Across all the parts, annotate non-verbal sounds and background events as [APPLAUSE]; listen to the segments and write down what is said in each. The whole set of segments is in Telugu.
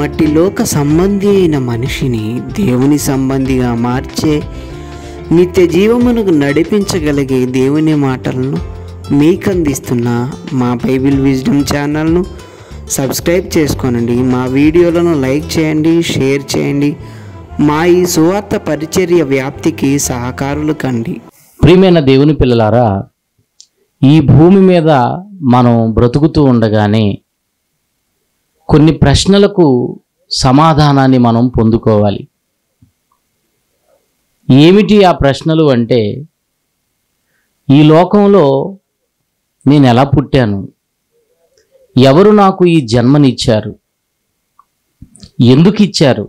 మట్టి లోక సంబంధి అయిన మనిషిని దేవుని సంబంధిగా మార్చే నిత్య జీవమునకు నడిపించగలిగే దేవుని మాటలను మీకు అందిస్తున్న మా బైబిల్ విజ్డమ్ ఛానల్ను సబ్స్క్రైబ్ చేసుకోనండి మా వీడియోలను లైక్ చేయండి షేర్ చేయండి మా ఈ సువార్త పరిచర్య వ్యాప్తికి సహకారులు కండి ప్రియమైన దేవుని పిల్లలారా ఈ భూమి మీద మనం బ్రతుకుతూ ఉండగానే కొన్ని ప్రశ్నలకు సమాధానాన్ని మనం పొందుకోవాలి ఏమిటి ఆ ప్రశ్నలు అంటే ఈ లోకంలో నేను ఎలా పుట్టాను ఎవరు నాకు ఈ జన్మనిచ్చారు ఎందుకు ఇచ్చారు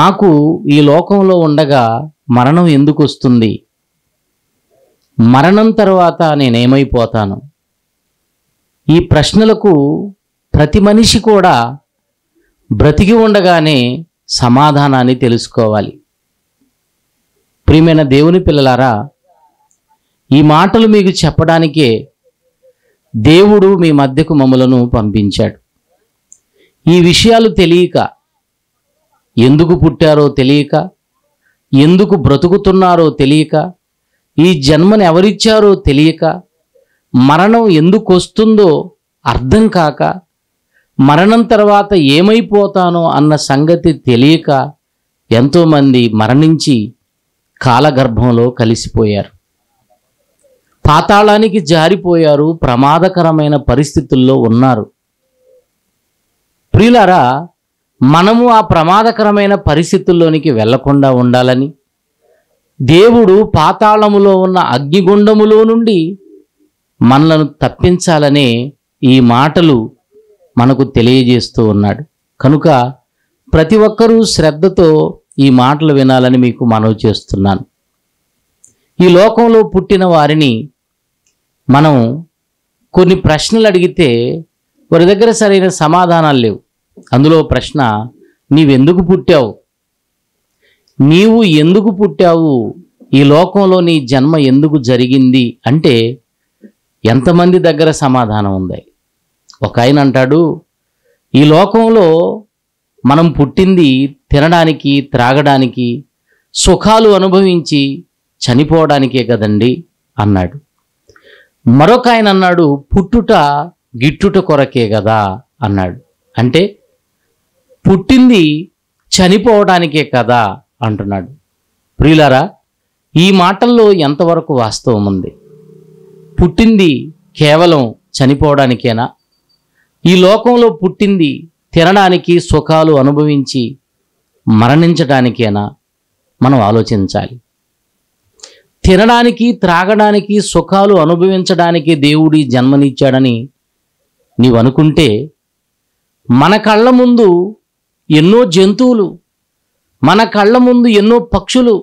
నాకు ఈ లోకంలో ఉండగా మరణం ఎందుకు వస్తుంది మరణం తర్వాత నేనేమైపోతాను ఈ ప్రశ్నలకు ప్రతి మనిషి కూడా బ్రతికి ఉండగానే సమాధానాన్ని తెలుసుకోవాలి ప్రియమైన దేవుని పిల్లలారా ఈ మాటలు మీకు చెప్పడానికే దేవుడు మీ మధ్యకు మమ్మలను పంపించాడు ఈ విషయాలు తెలియక ఎందుకు పుట్టారో తెలియక ఎందుకు బ్రతుకుతున్నారో తెలియక ఈ జన్మను ఎవరిచ్చారో తెలియక మరణం ఎందుకు వస్తుందో అర్థం కాక మరణం తర్వాత ఏమైపోతానో అన్న సంగతి తెలియక ఎంతోమంది మరణించి కాలగర్భంలో కలిసిపోయారు పాతాళానికి జారిపోయారు ప్రమాదకరమైన పరిస్థితుల్లో ఉన్నారు ప్రియులారా మనము ఆ ప్రమాదకరమైన పరిస్థితుల్లోనికి వెళ్లకుండా ఉండాలని దేవుడు పాతాళములో ఉన్న అగ్నిగుండములో నుండి మనలను తప్పించాలనే ఈ మాటలు మనకు తెలియజేస్తూ ఉన్నాడు కనుక ప్రతి ఒక్కరూ శ్రద్ధతో ఈ మాటలు వినాలని మీకు మనవి చేస్తున్నాను ఈ లోకంలో పుట్టిన వారిని మనం కొన్ని ప్రశ్నలు అడిగితే వారి దగ్గర సరైన సమాధానాలు లేవు అందులో ప్రశ్న నీవెందుకు పుట్టావు నీవు ఎందుకు పుట్టావు ఈ లోకంలో నీ జన్మ ఎందుకు జరిగింది అంటే ఎంతమంది దగ్గర సమాధానం ఉంది ఒక ఆయన అంటాడు ఈ లోకంలో మనం పుట్టింది తినడానికి త్రాగడానికి సుఖాలు అనుభవించి చనిపోవడానికే కదండి అన్నాడు మరొక ఆయన అన్నాడు పుట్టుట గిట్టుట కొరకే కదా అన్నాడు అంటే పుట్టింది చనిపోవడానికే కదా అంటున్నాడు ప్రియులారా ఈ మాటల్లో ఎంతవరకు వాస్తవం ఉంది పుట్టింది కేవలం చనిపోవడానికేనా ఈ లోకంలో పుట్టింది తినడానికి సుఖాలు అనుభవించి మరణించడానికేనా మనం ఆలోచించాలి తినడానికి త్రాగడానికి సుఖాలు అనుభవించడానికి దేవుడి జన్మనిచ్చాడని నీవు అనుకుంటే మన కళ్ళ ముందు ఎన్నో జంతువులు మన కళ్ళ ముందు ఎన్నో పక్షులు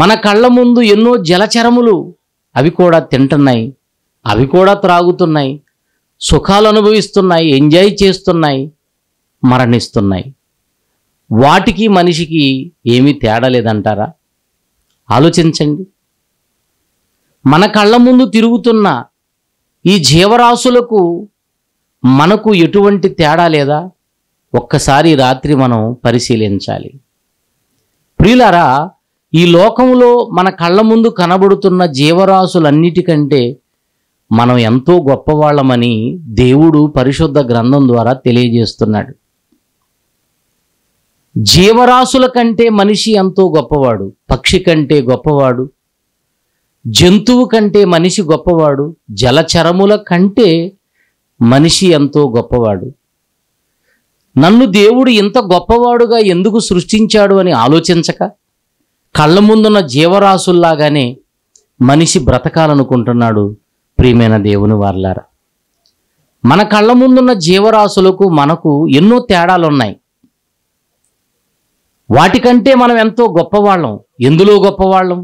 మన కళ్ళ ముందు ఎన్నో జలచరములు అవి కూడా తింటున్నాయి అవి కూడా త్రాగుతున్నాయి సుఖాలు అనుభవిస్తున్నాయి ఎంజాయ్ చేస్తున్నాయి మరణిస్తున్నాయి వాటికి మనిషికి ఏమీ తేడా లేదంటారా ఆలోచించండి మన కళ్ళ ముందు తిరుగుతున్న ఈ జీవరాశులకు మనకు ఎటువంటి తేడా లేదా ఒక్కసారి రాత్రి మనం పరిశీలించాలి ప్రియులారా ఈ లోకంలో మన కళ్ళ ముందు కనబడుతున్న జీవరాశులన్నిటికంటే మనం ఎంతో గొప్పవాళ్ళమని దేవుడు పరిశుద్ధ గ్రంథం ద్వారా తెలియజేస్తున్నాడు జీవరాశుల కంటే మనిషి ఎంతో గొప్పవాడు పక్షి కంటే గొప్పవాడు జంతువు కంటే మనిషి గొప్పవాడు జలచరముల కంటే మనిషి ఎంతో గొప్పవాడు నన్ను దేవుడు ఇంత గొప్పవాడుగా ఎందుకు సృష్టించాడు అని ఆలోచించక కళ్ళ ముందున్న జీవరాశుల్లాగానే మనిషి బ్రతకాలనుకుంటున్నాడు ప్రియమైన దేవుని వార్లారా మన కళ్ళ ముందున్న జీవరాశులకు మనకు ఎన్నో తేడాలు ఉన్నాయి వాటికంటే మనం ఎంతో గొప్పవాళ్ళం ఎందులో గొప్పవాళ్ళం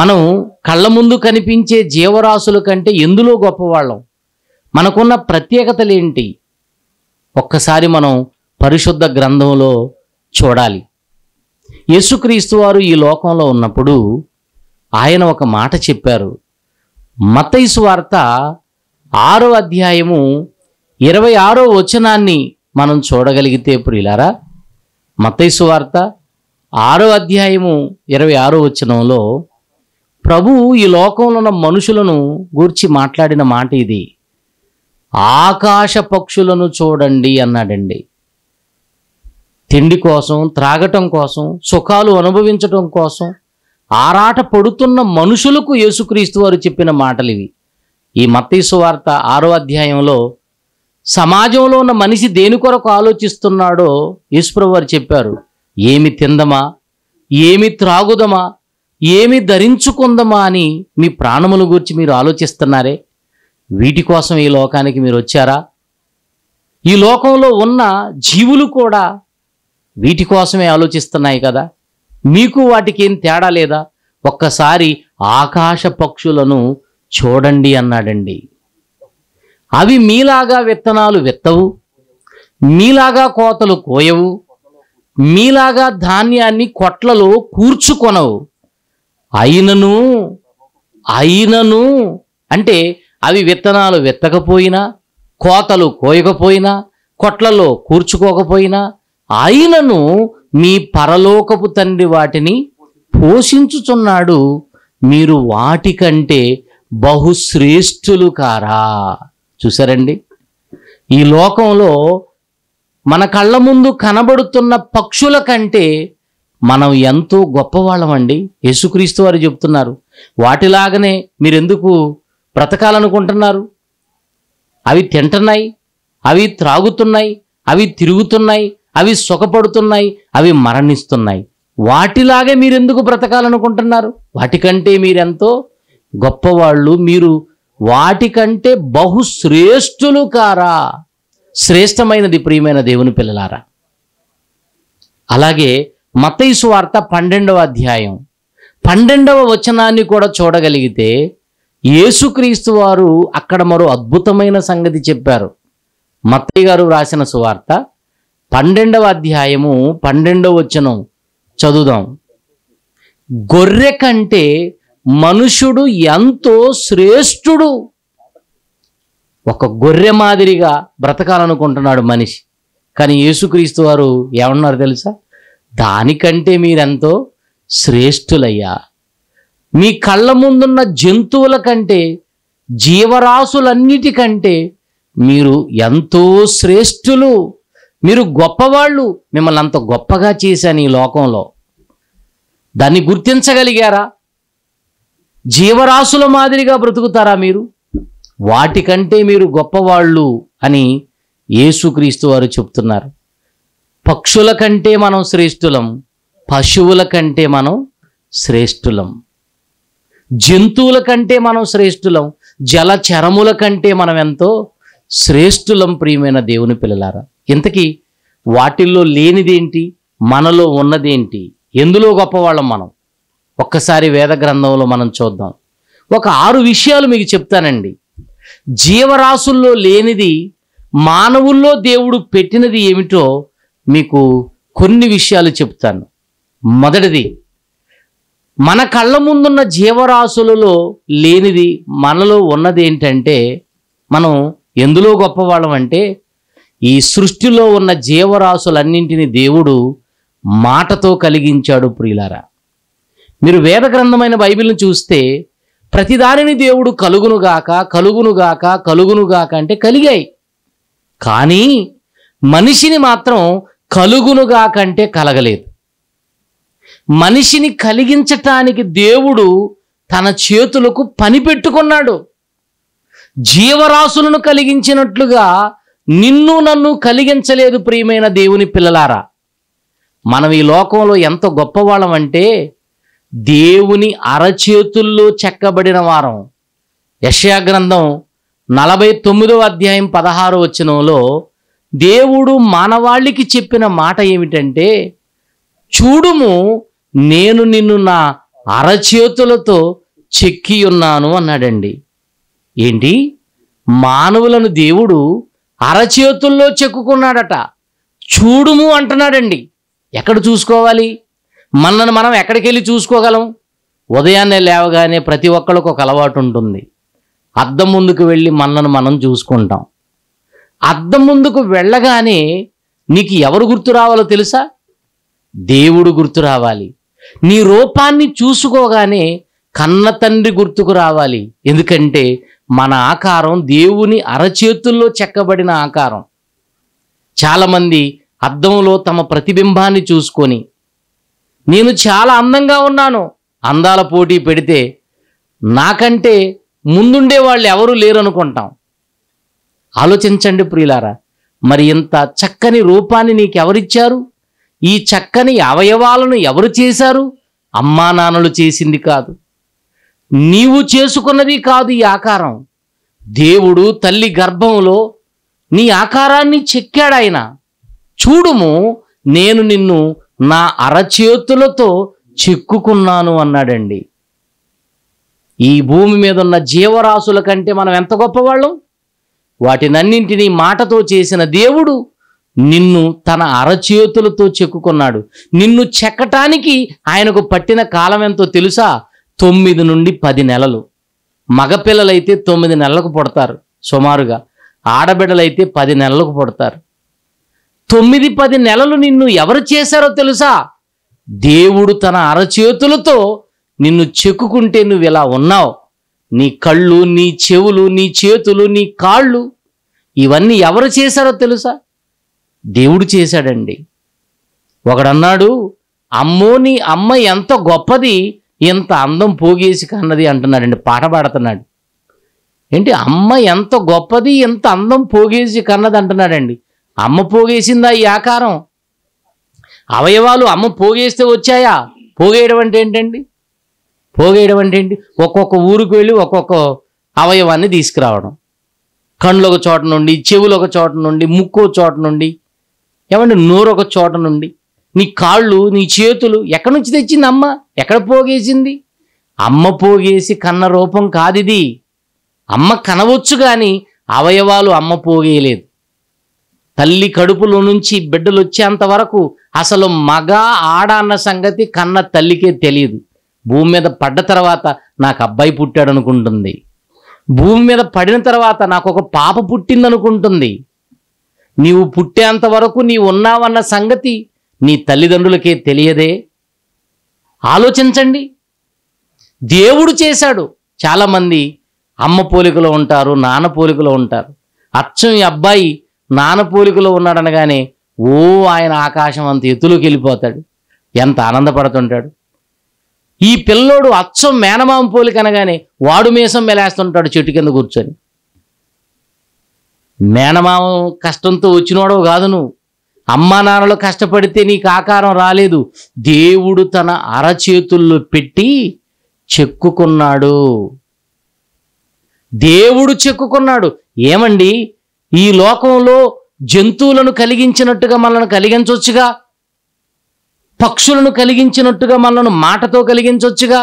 మనం కళ్ళ ముందు కనిపించే జీవరాశుల కంటే ఎందులో గొప్పవాళ్ళం మనకున్న ప్రత్యేకతలు ఏంటి ఒక్కసారి మనం పరిశుద్ధ గ్రంథంలో చూడాలి యేసుక్రీస్తు వారు ఈ లోకంలో ఉన్నప్పుడు ఆయన ఒక మాట చెప్పారు మతైసు వార్త ఆరో అధ్యాయము ఇరవై ఆరో వచనాన్ని మనం చూడగలిగితే ప్రియులారా మతైసు వార్త ఆరో అధ్యాయము ఇరవై ఆరో వచనంలో ప్రభు ఈ లోకంలో ఉన్న మనుషులను గూర్చి మాట్లాడిన మాట ఇది ఆకాశ పక్షులను చూడండి అన్నాడండి తిండి కోసం త్రాగటం కోసం సుఖాలు అనుభవించటం కోసం ఆరాట పడుతున్న మనుషులకు యేసుక్రీస్తు వారు చెప్పిన మాటలు ఇవి ఈ మత్తీసు వార్త ఆరో అధ్యాయంలో సమాజంలో ఉన్న మనిషి దేని కొరకు ఆలోచిస్తున్నాడో యేసుప్రభు వారు చెప్పారు ఏమి తిందమా ఏమి త్రాగుదమా ఏమి ధరించుకుందమా అని మీ ప్రాణముల గురించి మీరు ఆలోచిస్తున్నారే వీటి కోసం ఈ లోకానికి మీరు వచ్చారా ఈ లోకంలో ఉన్న జీవులు కూడా వీటి కోసమే ఆలోచిస్తున్నాయి కదా మీకు వాటికేం తేడా లేదా ఒక్కసారి ఆకాశ పక్షులను చూడండి అన్నాడండి అవి మీలాగా విత్తనాలు విత్తవు మీలాగా కోతలు కోయవు మీలాగా ధాన్యాన్ని కొట్లలో కూర్చుకొనవు అయినను అయినను అంటే అవి విత్తనాలు విత్తకపోయినా కోతలు కోయకపోయినా కొట్లలో కూర్చుకోకపోయినా ఆయనను మీ పరలోకపు తండ్రి వాటిని పోషించుచున్నాడు మీరు వాటికంటే బహుశ్రేష్ఠులు కారా చూసారండి ఈ లోకంలో మన కళ్ళ ముందు కనబడుతున్న పక్షుల కంటే మనం ఎంతో అండి యేసుక్రీస్తు వారు చెప్తున్నారు వాటిలాగనే మీరెందుకు బ్రతకాలనుకుంటున్నారు అవి తింటున్నాయి అవి త్రాగుతున్నాయి అవి తిరుగుతున్నాయి అవి సుఖపడుతున్నాయి అవి మరణిస్తున్నాయి వాటిలాగే మీరెందుకు బ్రతకాలనుకుంటున్నారు వాటికంటే మీరెంతో గొప్పవాళ్ళు మీరు వాటికంటే బహుశ్రేష్ఠులు కారా శ్రేష్టమైనది ప్రియమైన దేవుని పిల్లలారా అలాగే మతైసు వార్త పన్నెండవ అధ్యాయం పన్నెండవ వచనాన్ని కూడా చూడగలిగితే యేసుక్రీస్తు వారు అక్కడ మరో అద్భుతమైన సంగతి చెప్పారు మత్తయ్య గారు రాసిన సువార్త పన్నెండవ అధ్యాయము పన్నెండవ వచనం చదువుదాం గొర్రె కంటే మనుషుడు ఎంతో శ్రేష్ఠుడు ఒక గొర్రె మాదిరిగా బ్రతకాలనుకుంటున్నాడు మనిషి కానీ యేసుక్రీస్తు వారు ఏమన్నారు తెలుసా దానికంటే మీరెంతో శ్రేష్ఠులయ్యా మీ కళ్ళ ముందున్న జంతువుల కంటే జీవరాశులన్నిటికంటే మీరు ఎంతో శ్రేష్ఠులు మీరు గొప్పవాళ్ళు మిమ్మల్ని అంత గొప్పగా చేశాను ఈ లోకంలో దాన్ని గుర్తించగలిగారా జీవరాశుల మాదిరిగా బ్రతుకుతారా మీరు వాటికంటే మీరు గొప్పవాళ్ళు అని యేసుక్రీస్తు వారు చెప్తున్నారు పక్షుల కంటే మనం శ్రేష్ఠులం పశువుల కంటే మనం శ్రేష్ఠులం జంతువుల కంటే మనం శ్రేష్ఠులం జలచరముల కంటే మనం ఎంతో శ్రేష్ఠులం ప్రియమైన దేవుని పిల్లలారా ఇంతకీ వాటిల్లో లేనిదేంటి మనలో ఉన్నదేంటి ఎందులో గొప్పవాళ్ళం మనం ఒక్కసారి వేద గ్రంథంలో మనం చూద్దాం ఒక ఆరు విషయాలు మీకు చెప్తానండి జీవరాశుల్లో లేనిది మానవుల్లో దేవుడు పెట్టినది ఏమిటో మీకు కొన్ని విషయాలు చెప్తాను మొదటిది మన కళ్ళ ముందున్న జీవరాశులలో లేనిది మనలో ఉన్నది ఏంటంటే మనం ఎందులో గొప్పవాళ్ళం అంటే ఈ సృష్టిలో ఉన్న జీవరాశులన్నింటినీ దేవుడు మాటతో కలిగించాడు ప్రియులారా మీరు వేద గ్రంథమైన బైబిల్ను చూస్తే ప్రతిదానిని దేవుడు కలుగునుగాక కలుగునుగాక కలుగునుగాక అంటే కలిగాయి కానీ మనిషిని మాత్రం కలుగునుగాక అంటే కలగలేదు మనిషిని కలిగించటానికి దేవుడు తన చేతులకు పని పెట్టుకున్నాడు జీవరాశులను కలిగించినట్లుగా నిన్ను నన్ను కలిగించలేదు ప్రియమైన దేవుని పిల్లలారా మనం ఈ లోకంలో ఎంత గొప్పవాళ్ళం అంటే దేవుని అరచేతుల్లో చెక్కబడిన వారం యశయాగ్రంథం నలభై తొమ్మిదవ అధ్యాయం పదహారు వచ్చినంలో దేవుడు మానవాళికి చెప్పిన మాట ఏమిటంటే చూడుము నేను నిన్ను నా అరచేతులతో చెక్కి ఉన్నాను అన్నాడండి ఏంటి మానవులను దేవుడు అరచేతుల్లో చెక్కుకున్నాడట చూడుము అంటున్నాడండి ఎక్కడ చూసుకోవాలి మనల్ని మనం ఎక్కడికి వెళ్ళి చూసుకోగలం ఉదయాన్నే లేవగానే ప్రతి ఒక్కరికి ఒక అలవాటు ఉంటుంది అద్దం ముందుకు వెళ్ళి మనల్ని మనం చూసుకుంటాం అద్దం ముందుకు వెళ్ళగానే నీకు ఎవరు గుర్తు రావాలో తెలుసా దేవుడు గుర్తు రావాలి నీ రూపాన్ని చూసుకోగానే కన్న తండ్రి గుర్తుకు రావాలి ఎందుకంటే మన ఆకారం దేవుని అరచేతుల్లో చెక్కబడిన ఆకారం చాలామంది అద్దంలో తమ ప్రతిబింబాన్ని చూసుకొని నేను చాలా అందంగా ఉన్నాను అందాల పోటీ పెడితే నాకంటే ముందుండే వాళ్ళు ఎవరూ లేరనుకుంటాం ఆలోచించండి ప్రియులారా మరి ఇంత చక్కని రూపాన్ని నీకెవరిచ్చారు ఈ చక్కని అవయవాలను ఎవరు చేశారు అమ్మా నాన్నలు చేసింది కాదు నీవు చేసుకున్నది కాదు ఈ ఆకారం దేవుడు తల్లి గర్భంలో నీ ఆకారాన్ని చెక్కాడాయన చూడుము నేను నిన్ను నా అరచేతులతో చిక్కుకున్నాను అన్నాడండి ఈ భూమి మీద ఉన్న జీవరాశుల కంటే మనం ఎంత గొప్పవాళ్ళం వాటినన్నింటినీ మాటతో చేసిన దేవుడు నిన్ను తన అరచేతులతో చెక్కుకున్నాడు నిన్ను చెక్కటానికి ఆయనకు పట్టిన కాలం ఎంతో తెలుసా తొమ్మిది నుండి పది నెలలు మగపిల్లలైతే తొమ్మిది నెలలకు పుడతారు సుమారుగా ఆడబిడ్డలైతే పది నెలలకు పుడతారు తొమ్మిది పది నెలలు నిన్ను ఎవరు చేశారో తెలుసా దేవుడు తన అరచేతులతో నిన్ను చెక్కుకుంటే నువ్వు ఇలా ఉన్నావు నీ కళ్ళు నీ చెవులు నీ చేతులు నీ కాళ్ళు ఇవన్నీ ఎవరు చేశారో తెలుసా దేవుడు చేశాడండి ఒకడన్నాడు అమ్మో నీ అమ్మ ఎంత గొప్పది ఇంత అందం పోగేసి కన్నది అంటున్నాడండి పాట పాడుతున్నాడు ఏంటి అమ్మ ఎంత గొప్పది ఇంత అందం పోగేసి కన్నది అంటున్నాడండి అమ్మ పోగేసిందా ఈ ఆకారం అవయవాలు అమ్మ పోగేస్తే వచ్చాయా పోగేయడం అంటే ఏంటండి పోగేయడం అంటే ఏంటి ఒక్కొక్క ఊరికి వెళ్ళి ఒక్కొక్క అవయవాన్ని తీసుకురావడం కళ్ళు ఒక చోట నుండి చెవులు ఒక చోట నుండి ముక్కు చోట నుండి ఏమంటే నోరు ఒక చోట నుండి నీ కాళ్ళు నీ చేతులు ఎక్కడి నుంచి తెచ్చింది అమ్మ ఎక్కడ పోగేసింది అమ్మ పోగేసి కన్న రూపం కాదిది అమ్మ కనవచ్చు కానీ అవయవాలు అమ్మ పోగేయలేదు తల్లి కడుపులో నుంచి బిడ్డలు వచ్చేంత వరకు అసలు మగ ఆడ అన్న సంగతి కన్న తల్లికే తెలియదు భూమి మీద పడ్డ తర్వాత నాకు అబ్బాయి పుట్టాడు అనుకుంటుంది భూమి మీద పడిన తర్వాత నాకు ఒక పాప పుట్టిందనుకుంటుంది నీవు పుట్టేంత వరకు నీవు ఉన్నావన్న సంగతి నీ తల్లిదండ్రులకే తెలియదే ఆలోచించండి దేవుడు చేశాడు చాలామంది అమ్మ పోలికలో ఉంటారు నాన్న పోలికలో ఉంటారు అచ్చం ఈ అబ్బాయి నాన్న పోలికలో ఉన్నాడనగానే ఓ ఆయన ఆకాశం అంత ఎత్తులోకి వెళ్ళిపోతాడు ఎంత ఆనందపడుతుంటాడు ఈ పిల్లోడు అచ్చం మేనమామ పోలిక అనగానే వాడు మీసం మెలేస్తుంటాడు చెట్టు కింద కూర్చొని మేనమామ కష్టంతో వచ్చినోడో కాదు నువ్వు అమ్మా నాన్నలు కష్టపడితే నీకు ఆకారం రాలేదు దేవుడు తన అరచేతుల్లో పెట్టి చెక్కుకున్నాడు దేవుడు చెక్కుకున్నాడు ఏమండి ఈ లోకంలో జంతువులను కలిగించినట్టుగా మనల్ని కలిగించవచ్చుగా పక్షులను కలిగించినట్టుగా మనల్ని మాటతో కలిగించవచ్చుగా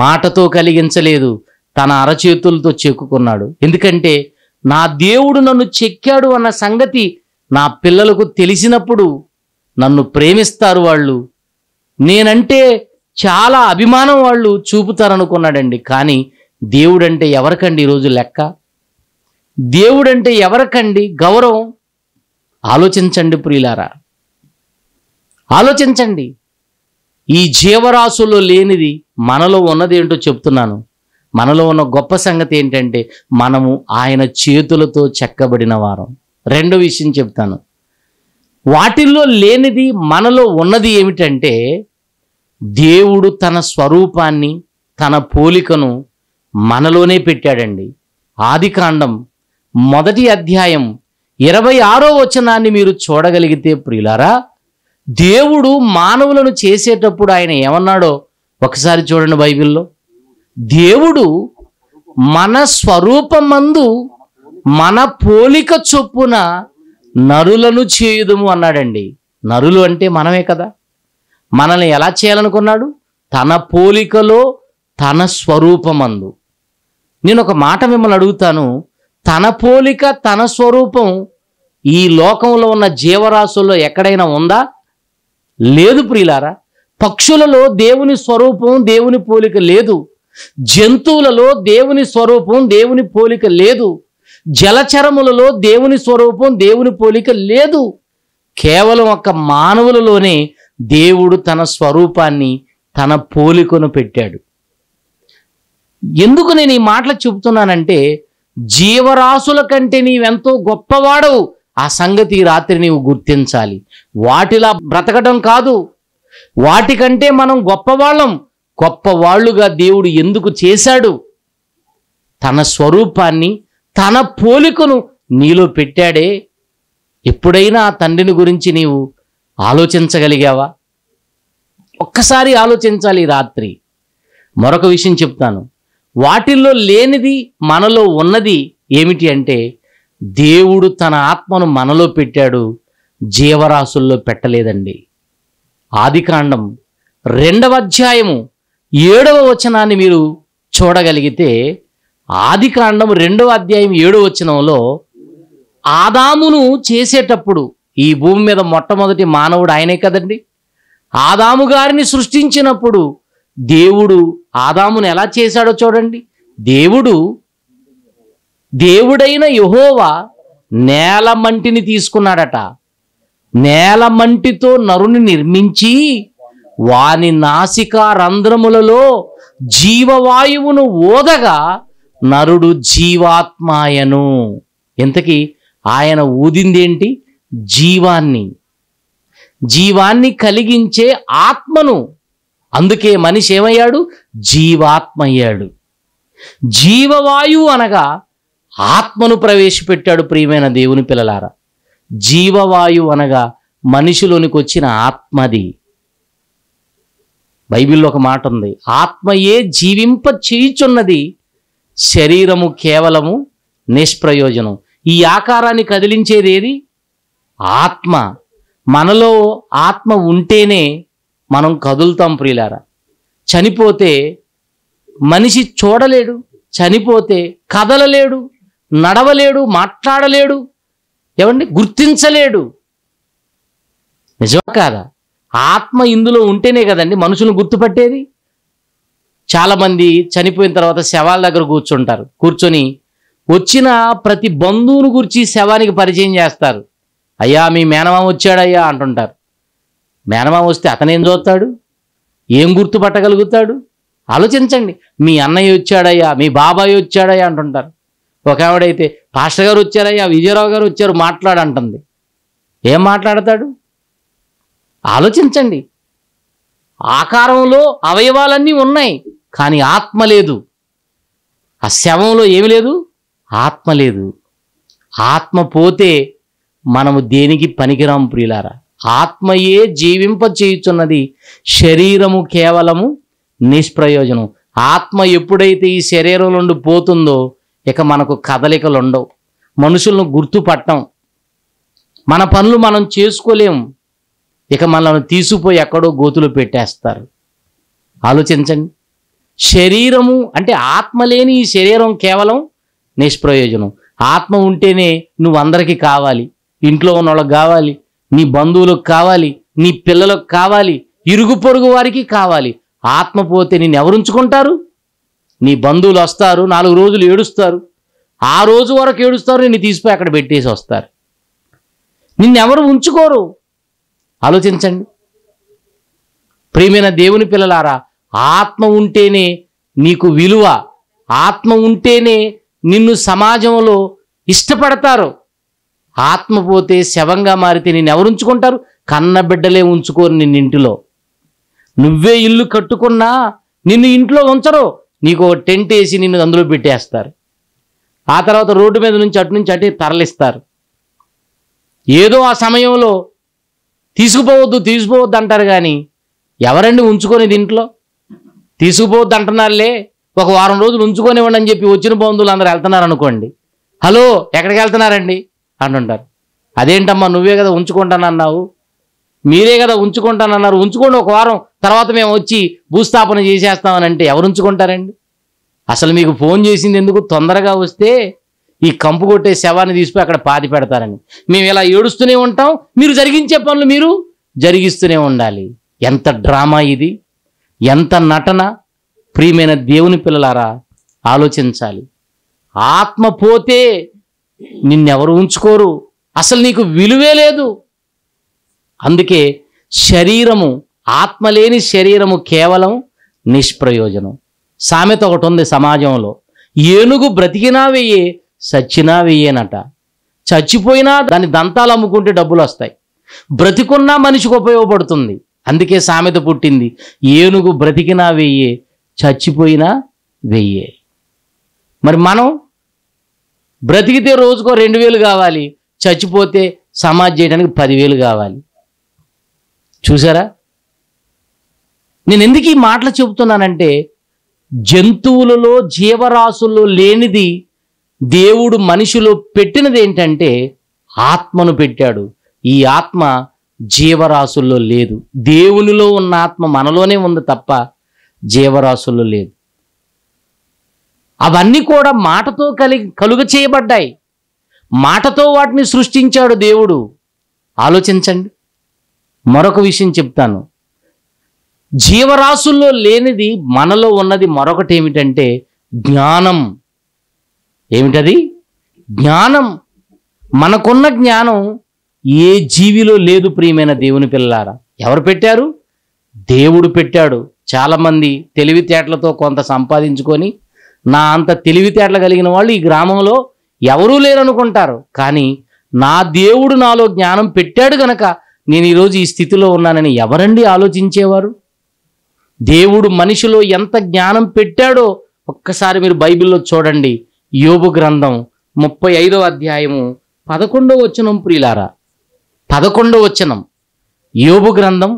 మాటతో కలిగించలేదు తన అరచేతులతో చెక్కుకున్నాడు ఎందుకంటే నా దేవుడు నన్ను చెక్కాడు అన్న సంగతి నా పిల్లలకు తెలిసినప్పుడు నన్ను ప్రేమిస్తారు వాళ్ళు నేనంటే చాలా అభిమానం వాళ్ళు చూపుతారనుకున్నాడండి కానీ దేవుడంటే ఎవరికండి ఈరోజు లెక్క దేవుడంటే ఎవరికండి గౌరవం ఆలోచించండి ప్రియులారా ఆలోచించండి ఈ జీవరాశుల్లో లేనిది మనలో ఉన్నదేంటో చెప్తున్నాను మనలో ఉన్న గొప్ప సంగతి ఏంటంటే మనము ఆయన చేతులతో చెక్కబడిన వారం రెండో విషయం చెప్తాను వాటిల్లో లేనిది మనలో ఉన్నది ఏమిటంటే దేవుడు తన స్వరూపాన్ని తన పోలికను మనలోనే పెట్టాడండి ఆది కాండం మొదటి అధ్యాయం ఇరవై ఆరో వచనాన్ని మీరు చూడగలిగితే ప్రియులారా దేవుడు మానవులను చేసేటప్పుడు ఆయన ఏమన్నాడో ఒకసారి చూడండి బైబిల్లో దేవుడు మన స్వరూపమందు మన పోలిక చొప్పున నరులను చేయుదుము అన్నాడండి నరులు అంటే మనమే కదా మనల్ని ఎలా చేయాలనుకున్నాడు తన పోలికలో తన స్వరూపమందు నేను ఒక మాట మిమ్మల్ని అడుగుతాను తన పోలిక తన స్వరూపం ఈ లోకంలో ఉన్న జీవరాశుల్లో ఎక్కడైనా ఉందా లేదు ప్రియులారా పక్షులలో దేవుని స్వరూపం దేవుని పోలిక లేదు జంతువులలో దేవుని స్వరూపం దేవుని పోలిక లేదు జలచరములలో దేవుని స్వరూపం దేవుని పోలిక లేదు కేవలం ఒక మానవులలోనే దేవుడు తన స్వరూపాన్ని తన పోలికను పెట్టాడు ఎందుకు నేను ఈ మాటలు చెబుతున్నానంటే జీవరాశుల కంటే నీవెంతో గొప్పవాడు ఆ సంగతి రాత్రి నీవు గుర్తించాలి వాటిలా బ్రతకడం కాదు వాటికంటే మనం గొప్పవాళ్ళం వాళ్ళుగా దేవుడు ఎందుకు చేశాడు తన స్వరూపాన్ని తన పోలికను నీలో పెట్టాడే ఎప్పుడైనా ఆ తండ్రిని గురించి నీవు ఆలోచించగలిగావా ఒక్కసారి ఆలోచించాలి రాత్రి మరొక విషయం చెప్తాను వాటిల్లో లేనిది మనలో ఉన్నది ఏమిటి అంటే దేవుడు తన ఆత్మను మనలో పెట్టాడు జీవరాశుల్లో పెట్టలేదండి ఆదికాండం రెండవ అధ్యాయము ఏడవ వచనాన్ని మీరు చూడగలిగితే ఆది కాండం రెండవ అధ్యాయం ఏడవ వచనంలో ఆదామును చేసేటప్పుడు ఈ భూమి మీద మొట్టమొదటి మానవుడు ఆయనే కదండి ఆదాము గారిని సృష్టించినప్పుడు దేవుడు ఆదామును ఎలా చేశాడో చూడండి దేవుడు దేవుడైన యహోవా నేల మంటిని తీసుకున్నాడట నేల మంటితో నరుని నిర్మించి వాని నాసిక రంధ్రములలో జీవవాయువును ఓదగా నరుడు జీవాత్మాయను ఇంతకీ ఆయన ఊదిందేంటి జీవాన్ని జీవాన్ని కలిగించే ఆత్మను అందుకే మనిషి ఏమయ్యాడు జీవాత్మయ్యాడు జీవవాయువు అనగా ఆత్మను ప్రవేశపెట్టాడు ప్రియమైన దేవుని పిల్లలారా జీవవాయువు అనగా మనిషిలోనికి వచ్చిన ఆత్మది బైబిల్లో ఒక మాట ఉంది ఆత్మయే జీవింప చేయుచున్నది శరీరము కేవలము నిష్ప్రయోజనం ఈ ఆకారాన్ని కదిలించేది ఏది ఆత్మ మనలో ఆత్మ ఉంటేనే మనం కదులుతాం ప్రియులారా చనిపోతే మనిషి చూడలేడు చనిపోతే కదలలేడు నడవలేడు మాట్లాడలేడు ఏమండి గుర్తించలేడు నిజం కాదా ఆత్మ ఇందులో ఉంటేనే కదండి మనుషులు గుర్తుపట్టేది చాలామంది చనిపోయిన తర్వాత శవాల దగ్గర కూర్చుంటారు కూర్చొని వచ్చిన ప్రతి బంధువును గురించి శవానికి పరిచయం చేస్తారు అయ్యా మీ మేనమామ వచ్చాడయ్యా అంటుంటారు మేనమామ వస్తే అతనేం చూస్తాడు ఏం గుర్తుపట్టగలుగుతాడు ఆలోచించండి మీ అన్నయ్య వచ్చాడయ్యా మీ బాబాయ్ వచ్చాడయ్యా అంటుంటారు ఒక ఆవిడైతే పాస్టర్ గారు వచ్చారయ్యా విజయరావు గారు వచ్చారు మాట్లాడంటుంది ఏం మాట్లాడతాడు ఆలోచించండి ఆకారంలో అవయవాలన్నీ ఉన్నాయి కానీ ఆత్మ లేదు ఆ శవంలో ఏమి లేదు ఆత్మ లేదు ఆత్మ పోతే మనము దేనికి పనికిరాం ప్రియులారా ఆత్మయే జీవింప చేయుచున్నది శరీరము కేవలము నిష్ప్రయోజనం ఆత్మ ఎప్పుడైతే ఈ శరీరం నుండి పోతుందో ఇక మనకు కదలికలు ఉండవు మనుషులను గుర్తుపట్టం మన పనులు మనం చేసుకోలేము ఇక మనల్ని తీసుకుపోయి ఎక్కడో గోతులు పెట్టేస్తారు ఆలోచించండి శరీరము అంటే ఆత్మ లేని ఈ శరీరం కేవలం నిష్ప్రయోజనం ఆత్మ ఉంటేనే నువ్వు అందరికీ కావాలి ఇంట్లో ఉన్న వాళ్ళకి కావాలి నీ బంధువులకు కావాలి నీ పిల్లలకు కావాలి ఇరుగు పొరుగు వారికి కావాలి ఆత్మ పోతే నేను ఎవరుంచుకుంటారు నీ బంధువులు వస్తారు నాలుగు రోజులు ఏడుస్తారు ఆ రోజు వరకు ఏడుస్తారు నిన్ను తీసిపోయి అక్కడ పెట్టేసి వస్తారు నిన్నెవరు ఉంచుకోరు ఆలోచించండి ప్రేమైన దేవుని పిల్లలారా ఆత్మ ఉంటేనే నీకు విలువ ఆత్మ ఉంటేనే నిన్ను సమాజంలో ఇష్టపడతారు ఆత్మ పోతే శవంగా మారితే నేను ఎవరు ఉంచుకుంటారు కన్న బిడ్డలే ఉంచుకోరు నిన్న ఇంటిలో నువ్వే ఇల్లు కట్టుకున్నా నిన్ను ఇంట్లో ఉంచరు నీకు టెంట్ వేసి నిన్ను అందులో పెట్టేస్తారు ఆ తర్వాత రోడ్డు మీద నుంచి అటు నుంచి అటే తరలిస్తారు ఏదో ఆ సమయంలో తీసుకుపోవద్దు తీసుకుపోవద్దు అంటారు కానీ ఎవరండి ఉంచుకొని దీంట్లో తీసుకుపోవద్దు అంటున్నారులే ఒక వారం రోజులు ఉంచుకొని ఇవ్వండి అని చెప్పి వచ్చిన బంధువులు అందరు వెళ్తున్నారు అనుకోండి హలో ఎక్కడికి వెళ్తున్నారండి అంటుంటారు అదేంటమ్మా నువ్వే కదా ఉంచుకుంటానన్నావు మీరే కదా ఉంచుకుంటానన్నారు ఉంచుకోండి ఒక వారం తర్వాత మేము వచ్చి భూస్థాపన చేసేస్తామని అంటే ఎవరు ఉంచుకుంటారండి అసలు మీకు ఫోన్ చేసింది ఎందుకు తొందరగా వస్తే ఈ కంపు కొట్టే శవాన్ని తీసుకుని అక్కడ పాతి పెడతారని మేము ఇలా ఏడుస్తూనే ఉంటాం మీరు జరిగించే పనులు మీరు జరిగిస్తూనే ఉండాలి ఎంత డ్రామా ఇది ఎంత నటన ప్రియమైన దేవుని పిల్లలారా ఆలోచించాలి ఆత్మ పోతే నిన్నెవరు ఉంచుకోరు అసలు నీకు విలువే లేదు అందుకే శరీరము ఆత్మ లేని శరీరము కేవలం నిష్ప్రయోజనం సామెత ఒకటి ఉంది సమాజంలో ఏనుగు బ్రతికినా వెయ్యే సచ్చినా వెయ్యేనట చచ్చిపోయినా దాని దంతాలు అమ్ముకుంటే డబ్బులు వస్తాయి బ్రతికున్నా మనిషికి ఉపయోగపడుతుంది అందుకే సామెత పుట్టింది ఏనుగు బ్రతికినా వెయ్యే చచ్చిపోయినా వెయ్యే మరి మనం బ్రతికితే రోజుకో రెండు వేలు కావాలి చచ్చిపోతే సమాజ్ చేయడానికి పదివేలు కావాలి చూసారా నేను ఎందుకు ఈ మాటలు చెబుతున్నానంటే జంతువులలో జీవరాశుల్లో లేనిది దేవుడు మనిషిలో పెట్టినది ఏంటంటే ఆత్మను పెట్టాడు ఈ ఆత్మ జీవరాశుల్లో లేదు దేవునిలో ఉన్న ఆత్మ మనలోనే ఉంది తప్ప జీవరాశుల్లో లేదు అవన్నీ కూడా మాటతో కలిగి కలుగ చేయబడ్డాయి మాటతో వాటిని సృష్టించాడు దేవుడు ఆలోచించండి మరొక విషయం చెప్తాను జీవరాశుల్లో లేనిది మనలో ఉన్నది మరొకటి ఏమిటంటే జ్ఞానం ఏమిటది జ్ఞానం మనకున్న జ్ఞానం ఏ జీవిలో లేదు ప్రియమైన దేవుని పిల్లారా ఎవరు పెట్టారు దేవుడు పెట్టాడు చాలామంది తెలివితేటలతో కొంత సంపాదించుకొని నా అంత తెలివితేటలు కలిగిన వాళ్ళు ఈ గ్రామంలో ఎవరూ లేరనుకుంటారు కానీ నా దేవుడు నాలో జ్ఞానం పెట్టాడు గనక నేను ఈరోజు ఈ స్థితిలో ఉన్నానని ఎవరండి ఆలోచించేవారు దేవుడు మనిషిలో ఎంత జ్ఞానం పెట్టాడో ఒక్కసారి మీరు బైబిల్లో చూడండి యోబు గ్రంథం ముప్పై ఐదో అధ్యాయము పదకొండవ వచనం ప్రియులారా పదకొండో వచనం యోబు గ్రంథం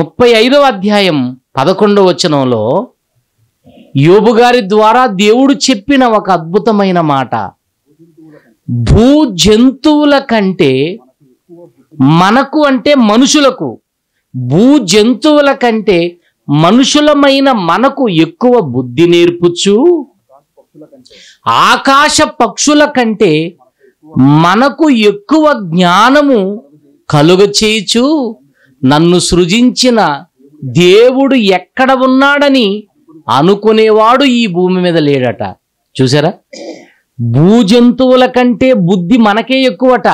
ముప్పై ఐదవ అధ్యాయం పదకొండో వచనంలో యోబు గారి ద్వారా దేవుడు చెప్పిన ఒక అద్భుతమైన మాట భూ జంతువుల కంటే మనకు అంటే మనుషులకు భూ జంతువుల కంటే మనుషులమైన మనకు ఎక్కువ బుద్ధి నేర్పుచు ఆకాశ పక్షుల కంటే మనకు ఎక్కువ జ్ఞానము కలుగచేయచు నన్ను సృజించిన దేవుడు ఎక్కడ ఉన్నాడని అనుకునేవాడు ఈ భూమి మీద లేడట చూసారా భూజంతువుల కంటే బుద్ధి మనకే ఎక్కువట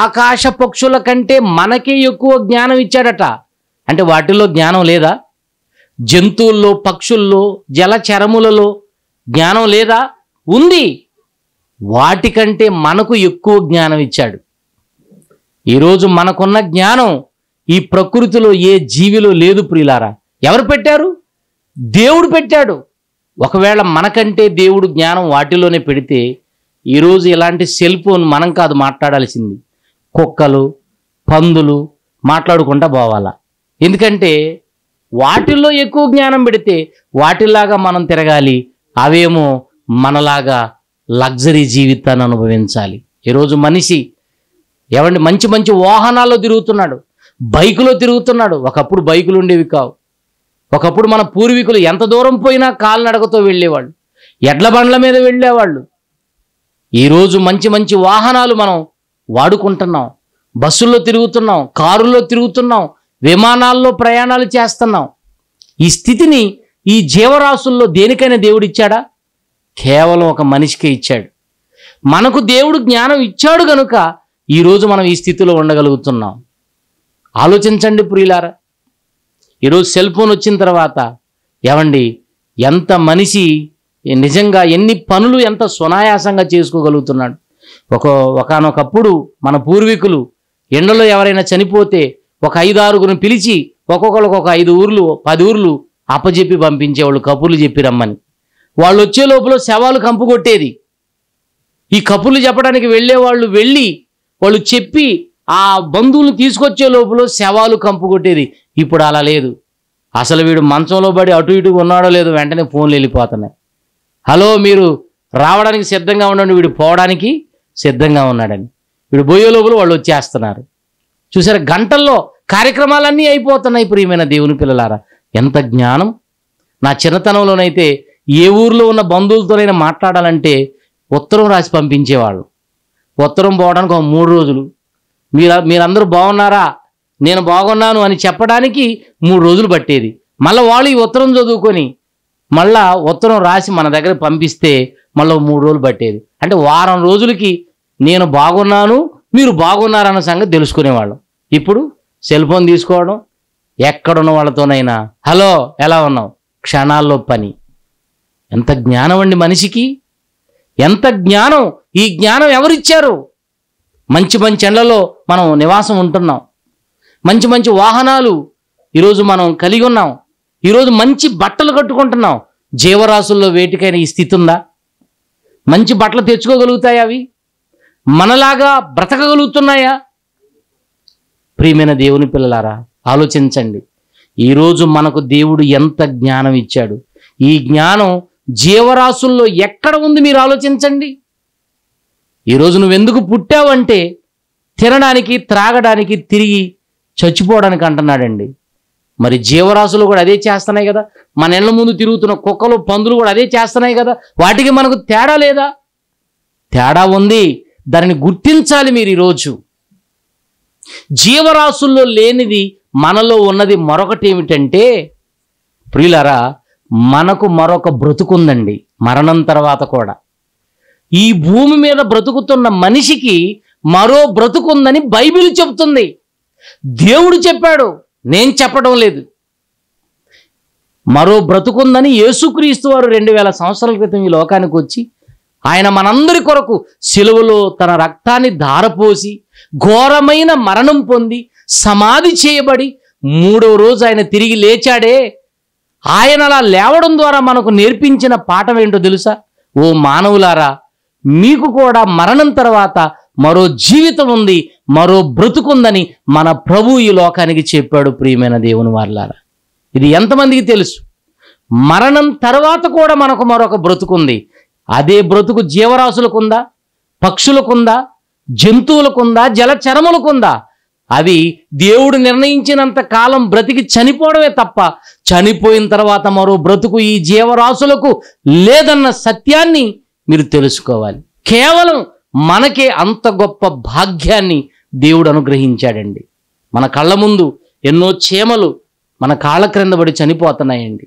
ఆకాశ పక్షుల కంటే మనకే ఎక్కువ జ్ఞానం ఇచ్చాడట అంటే వాటిలో జ్ఞానం లేదా జంతువుల్లో పక్షుల్లో జలచరములలో జ్ఞానం లేదా ఉంది వాటికంటే మనకు ఎక్కువ జ్ఞానం ఇచ్చాడు ఈరోజు మనకున్న జ్ఞానం ఈ ప్రకృతిలో ఏ జీవిలో లేదు ప్రియులారా ఎవరు పెట్టారు దేవుడు పెట్టాడు ఒకవేళ మనకంటే దేవుడు జ్ఞానం వాటిలోనే పెడితే ఈరోజు ఇలాంటి సెల్ ఫోన్ మనం కాదు మాట్లాడాల్సింది కుక్కలు పందులు మాట్లాడుకుంటా పోవాలా ఎందుకంటే వాటిల్లో ఎక్కువ జ్ఞానం పెడితే వాటిలాగా మనం తిరగాలి అవేమో మనలాగా లగ్జరీ జీవితాన్ని అనుభవించాలి ఈరోజు మనిషి ఏమండి మంచి మంచి వాహనాల్లో తిరుగుతున్నాడు బైకులో తిరుగుతున్నాడు ఒకప్పుడు బైకులు ఉండేవి కావు ఒకప్పుడు మన పూర్వీకులు ఎంత దూరం పోయినా కాలినడకతో వెళ్ళేవాళ్ళు ఎడ్ల బండ్ల మీద వెళ్ళేవాళ్ళు ఈరోజు మంచి మంచి వాహనాలు మనం వాడుకుంటున్నాం బస్సుల్లో తిరుగుతున్నాం కారుల్లో తిరుగుతున్నాం విమానాల్లో ప్రయాణాలు చేస్తున్నాం ఈ స్థితిని ఈ జీవరాశుల్లో దేనికైనా దేవుడు ఇచ్చాడా కేవలం ఒక మనిషికే ఇచ్చాడు మనకు దేవుడు జ్ఞానం ఇచ్చాడు కనుక ఈరోజు మనం ఈ స్థితిలో ఉండగలుగుతున్నాం ఆలోచించండి ప్రియులారా ఈరోజు సెల్ ఫోన్ వచ్చిన తర్వాత ఏమండి ఎంత మనిషి నిజంగా ఎన్ని పనులు ఎంత సునాయాసంగా చేసుకోగలుగుతున్నాడు ఒక ఒకనొకప్పుడు మన పూర్వీకులు ఎండలో ఎవరైనా చనిపోతే ఒక ఐదు ఆరుగురిని పిలిచి ఒక్కొక్కరికి ఒక ఐదు ఊర్లు పది ఊర్లు అప్పచెప్పి పంపించేవాళ్ళు కబుర్లు చెప్పి రమ్మని వాళ్ళు వచ్చే లోపల శవాలు కంపు కొట్టేది ఈ కబుర్లు చెప్పడానికి వెళ్ళేవాళ్ళు వెళ్ళి వాళ్ళు చెప్పి ఆ బంధువులు తీసుకొచ్చే లోపల శవాలు కంపు కొట్టేది ఇప్పుడు అలా లేదు అసలు వీడు మంచంలో పడి అటు ఇటు ఉన్నాడో లేదో వెంటనే ఫోన్లు వెళ్ళిపోతున్నాయి హలో మీరు రావడానికి సిద్ధంగా ఉండండి వీడు పోవడానికి సిద్ధంగా ఉన్నాడని వీడు పోయే లోపల వాళ్ళు వచ్చేస్తున్నారు చూసారా గంటల్లో కార్యక్రమాలన్నీ అయిపోతున్నాయి ప్రియమైన దేవుని పిల్లలారా ఎంత జ్ఞానం నా చిన్నతనంలోనైతే ఏ ఊర్లో ఉన్న బంధువులతోనైనా మాట్లాడాలంటే ఉత్తరం రాసి పంపించేవాళ్ళు ఉత్తరం పోవడానికి ఒక మూడు రోజులు మీరు మీరందరూ బాగున్నారా నేను బాగున్నాను అని చెప్పడానికి మూడు రోజులు పట్టేది మళ్ళీ వాళ్ళు ఈ ఉత్తరం చదువుకొని మళ్ళా ఉత్తరం రాసి మన దగ్గర పంపిస్తే మళ్ళీ మూడు రోజులు పట్టేది అంటే వారం రోజులకి నేను బాగున్నాను మీరు బాగున్నారన్న సంగతి తెలుసుకునేవాళ్ళం ఇప్పుడు సెల్ ఫోన్ తీసుకోవడం ఎక్కడున్న వాళ్ళతోనైనా హలో ఎలా ఉన్నావు క్షణాల్లో పని ఎంత జ్ఞానం అండి మనిషికి ఎంత జ్ఞానం ఈ జ్ఞానం ఎవరిచ్చారు మంచి మంచి ఎండలో మనం నివాసం ఉంటున్నాం మంచి మంచి వాహనాలు ఈరోజు మనం కలిగి ఉన్నాం ఈరోజు మంచి బట్టలు కట్టుకుంటున్నాం జీవరాశుల్లో వేటికైనా ఈ స్థితి ఉందా మంచి బట్టలు తెచ్చుకోగలుగుతాయి అవి మనలాగా బ్రతకగలుగుతున్నాయా ప్రియమైన దేవుని పిల్లలారా ఆలోచించండి ఈరోజు మనకు దేవుడు ఎంత జ్ఞానం ఇచ్చాడు ఈ జ్ఞానం జీవరాశుల్లో ఎక్కడ ఉంది మీరు ఆలోచించండి ఈరోజు నువ్వెందుకు పుట్టావంటే తినడానికి త్రాగడానికి తిరిగి చచ్చిపోవడానికి అంటున్నాడండి మరి జీవరాశులు కూడా అదే చేస్తున్నాయి కదా మన ఇళ్ళ ముందు తిరుగుతున్న కుక్కలు పందులు కూడా అదే చేస్తున్నాయి కదా వాటికి మనకు తేడా లేదా తేడా ఉంది దానిని గుర్తించాలి మీరు ఈరోజు జీవరాశుల్లో లేనిది మనలో ఉన్నది మరొకటి ఏమిటంటే ప్రియులరా మనకు మరొక బ్రతుకుందండి మరణం తర్వాత కూడా ఈ భూమి మీద బ్రతుకుతున్న మనిషికి మరో బ్రతుకుందని బైబిల్ చెబుతుంది దేవుడు చెప్పాడు నేను చెప్పడం లేదు మరో బ్రతుకుందని యేసుక్రీస్తు వారు రెండు వేల సంవత్సరాల క్రితం ఈ లోకానికి వచ్చి ఆయన మనందరి కొరకు సెలవులో తన రక్తాన్ని ధారపోసి ఘోరమైన మరణం పొంది సమాధి చేయబడి మూడవ రోజు ఆయన తిరిగి లేచాడే ఆయన అలా లేవడం ద్వారా మనకు నేర్పించిన పాఠం ఏంటో తెలుసా ఓ మానవులారా మీకు కూడా మరణం తర్వాత మరో జీవితం ఉంది మరో బ్రతుకుందని మన ప్రభు ఈ లోకానికి చెప్పాడు ప్రియమైన దేవుని వాళ్ళారా ఇది ఎంతమందికి తెలుసు మరణం తర్వాత కూడా మనకు మరొక బ్రతుకుంది అదే బ్రతుకు జీవరాశులకుందా పక్షులకుందా జంతువులకుందా జలచరములకుందా అది దేవుడు నిర్ణయించినంత కాలం బ్రతికి చనిపోవడమే తప్ప చనిపోయిన తర్వాత మరో బ్రతుకు ఈ జీవరాశులకు లేదన్న సత్యాన్ని మీరు తెలుసుకోవాలి కేవలం మనకే అంత గొప్ప భాగ్యాన్ని దేవుడు అనుగ్రహించాడండి మన కళ్ళ ముందు ఎన్నో చేమలు మన కాళ్ళ క్రిందబడి చనిపోతున్నాయండి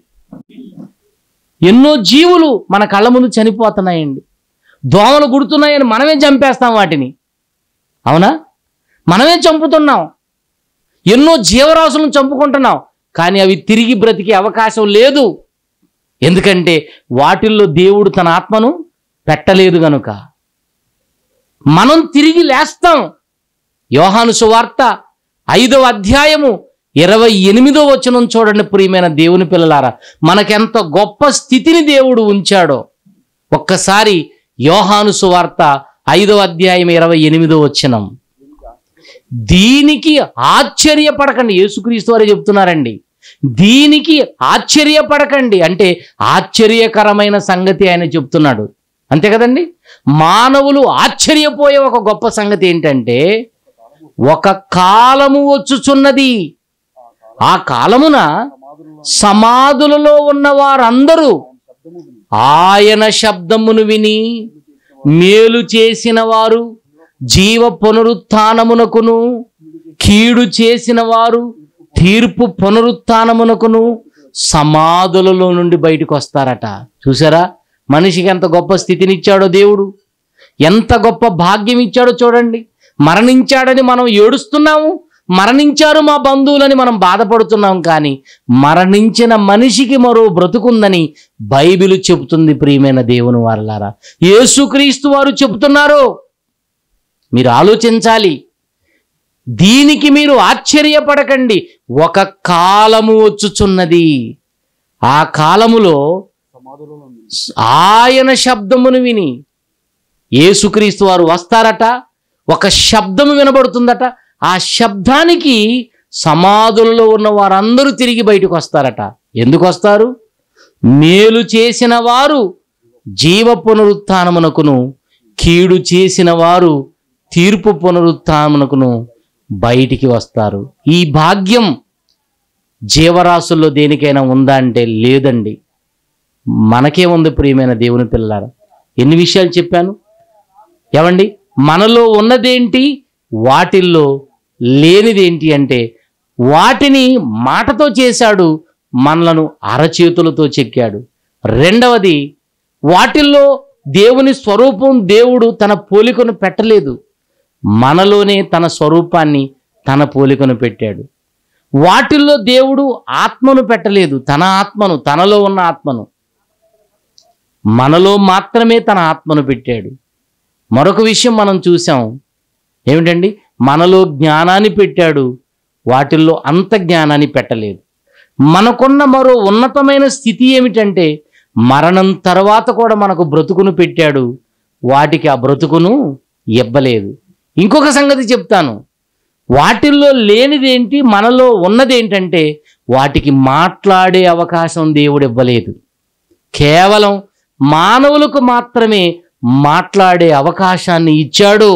ఎన్నో జీవులు మన కళ్ళ ముందు చనిపోతున్నాయండి దోమలు గుడుతున్నాయని మనమే చంపేస్తాం వాటిని అవునా మనమే చంపుతున్నాం ఎన్నో జీవరాశులను చంపుకుంటున్నాం కానీ అవి తిరిగి బ్రతికే అవకాశం లేదు ఎందుకంటే వాటిల్లో దేవుడు తన ఆత్మను పెట్టలేదు గనుక మనం తిరిగి లేస్తాం యోహాను సువార్త ఐదవ అధ్యాయము ఇరవై ఎనిమిదో వచనం చూడండి ప్రియమైన దేవుని పిల్లలారా మనకెంత గొప్ప స్థితిని దేవుడు ఉంచాడో ఒక్కసారి యోహాను సువార్త ఐదవ అధ్యాయం ఇరవై ఎనిమిదో వచనం దీనికి ఆశ్చర్యపడకండి యేసుక్రీస్తు వారే చెప్తున్నారండి దీనికి ఆశ్చర్యపడకండి అంటే ఆశ్చర్యకరమైన సంగతి ఆయన చెప్తున్నాడు అంతే కదండి మానవులు ఆశ్చర్యపోయే ఒక గొప్ప సంగతి ఏంటంటే ఒక కాలము వచ్చుచున్నది ఆ కాలమున సమాధులలో ఉన్న వారందరూ ఆయన శబ్దమును విని మేలు చేసిన వారు జీవ పునరుత్నమునకును కీడు చేసిన వారు తీర్పు పునరుత్నమునకును సమాధులలో నుండి బయటకు వస్తారట చూసారా మనిషికి ఎంత గొప్ప స్థితినిచ్చాడో దేవుడు ఎంత గొప్ప భాగ్యం ఇచ్చాడో చూడండి మరణించాడని మనం ఏడుస్తున్నాము మరణించారు మా బంధువులని మనం బాధపడుతున్నాం కానీ మరణించిన మనిషికి మరో బ్రతుకుందని బైబిలు చెబుతుంది ప్రియమైన దేవుని వారలారా యేసుక్రీస్తు వారు చెబుతున్నారు మీరు ఆలోచించాలి దీనికి మీరు ఆశ్చర్యపడకండి ఒక కాలము వచ్చుచున్నది ఆ కాలములో ఆయన శబ్దమును విని ఏసుక్రీస్తు వారు వస్తారట ఒక శబ్దము వినబడుతుందట ఆ శబ్దానికి సమాధులలో ఉన్న వారందరూ తిరిగి బయటకు వస్తారట ఎందుకు వస్తారు మేలు చేసిన వారు జీవ పునరుత్నమునకును కీడు చేసిన వారు తీర్పు పునరుత్నకును బయటికి వస్తారు ఈ భాగ్యం జీవరాశుల్లో దేనికైనా ఉందా అంటే లేదండి మనకే ఉంది ప్రియమైన దేవుని పిల్లల ఎన్ని విషయాలు చెప్పాను ఏమండి మనలో ఉన్నదేంటి వాటిల్లో లేనిదేంటి అంటే వాటిని మాటతో చేశాడు మనలను అరచేతులతో చెక్కాడు రెండవది వాటిల్లో దేవుని స్వరూపం దేవుడు తన పోలికను పెట్టలేదు మనలోనే తన స్వరూపాన్ని తన పోలికను పెట్టాడు వాటిల్లో దేవుడు ఆత్మను పెట్టలేదు తన ఆత్మను తనలో ఉన్న ఆత్మను మనలో మాత్రమే తన ఆత్మను పెట్టాడు మరొక విషయం మనం చూసాం ఏమిటండి మనలో జ్ఞానాన్ని పెట్టాడు వాటిల్లో అంత జ్ఞానాన్ని పెట్టలేదు మనకున్న మరో ఉన్నతమైన స్థితి ఏమిటంటే మరణం తర్వాత కూడా మనకు బ్రతుకును పెట్టాడు వాటికి ఆ బ్రతుకును ఇవ్వలేదు ఇంకొక సంగతి చెప్తాను వాటిల్లో లేనిదేంటి మనలో ఉన్నదేంటంటే వాటికి మాట్లాడే అవకాశం దేవుడు ఇవ్వలేదు కేవలం మానవులకు మాత్రమే మాట్లాడే అవకాశాన్ని ఇచ్చాడు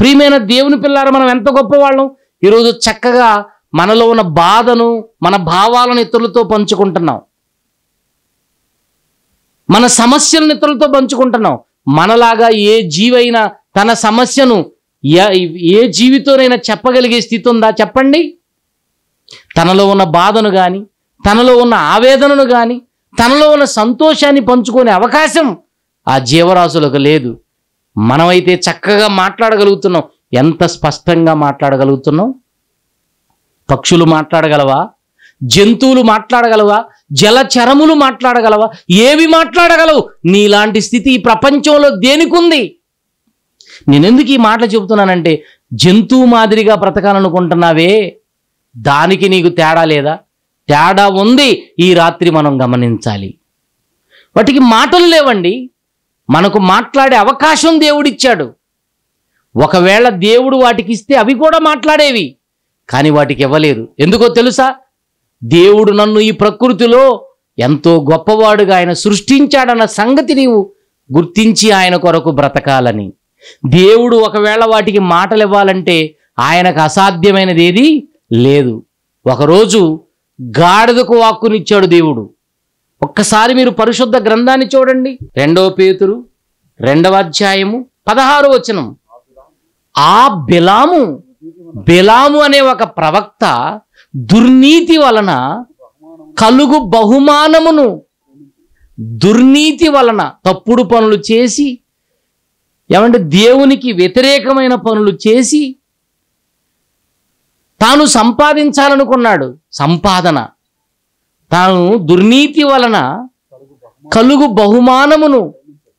ప్రియమైన దేవుని పిల్లారు మనం ఎంత గొప్పవాళ్ళం ఈరోజు చక్కగా మనలో ఉన్న బాధను మన భావాలను ఇతరులతో పంచుకుంటున్నాం మన సమస్యలను ఇతరులతో పంచుకుంటున్నాం మనలాగా ఏ జీవైనా తన సమస్యను ఏ జీవితోనైనా చెప్పగలిగే స్థితి ఉందా చెప్పండి తనలో ఉన్న బాధను కానీ తనలో ఉన్న ఆవేదనను కానీ తనలో ఉన్న సంతోషాన్ని పంచుకునే అవకాశం ఆ జీవరాశులకు లేదు మనమైతే చక్కగా మాట్లాడగలుగుతున్నాం ఎంత స్పష్టంగా మాట్లాడగలుగుతున్నాం పక్షులు మాట్లాడగలవా జంతువులు మాట్లాడగలవా జలచరములు మాట్లాడగలవా ఏవి మాట్లాడగలవు నీలాంటి స్థితి ఈ ప్రపంచంలో ఉంది నేనెందుకు ఈ మాటలు చెబుతున్నానంటే జంతువు మాదిరిగా బ్రతకాలనుకుంటున్నావే దానికి నీకు తేడా లేదా తేడా ఉంది ఈ రాత్రి మనం గమనించాలి వాటికి మాటలు లేవండి మనకు మాట్లాడే అవకాశం దేవుడిచ్చాడు ఒకవేళ దేవుడు వాటికి ఇస్తే అవి కూడా మాట్లాడేవి కానీ వాటికి ఇవ్వలేదు ఎందుకో తెలుసా దేవుడు నన్ను ఈ ప్రకృతిలో ఎంతో గొప్పవాడుగా ఆయన సృష్టించాడన్న సంగతి నీవు గుర్తించి ఆయన కొరకు బ్రతకాలని దేవుడు ఒకవేళ వాటికి మాటలు ఇవ్వాలంటే ఆయనకు అసాధ్యమైనది ఏది లేదు ఒకరోజు గాడిదకు వాక్కునిచ్చాడు దేవుడు ఒక్కసారి మీరు పరిశుద్ధ గ్రంథాన్ని చూడండి రెండవ పేతురు రెండవ అధ్యాయము పదహారు వచనం ఆ బిలాము బిలాము అనే ఒక ప్రవక్త దుర్నీతి వలన కలుగు బహుమానమును దుర్నీతి వలన తప్పుడు పనులు చేసి ఏమంటే దేవునికి వ్యతిరేకమైన పనులు చేసి తాను సంపాదించాలనుకున్నాడు సంపాదన తాను దుర్నీతి వలన కలుగు బహుమానమును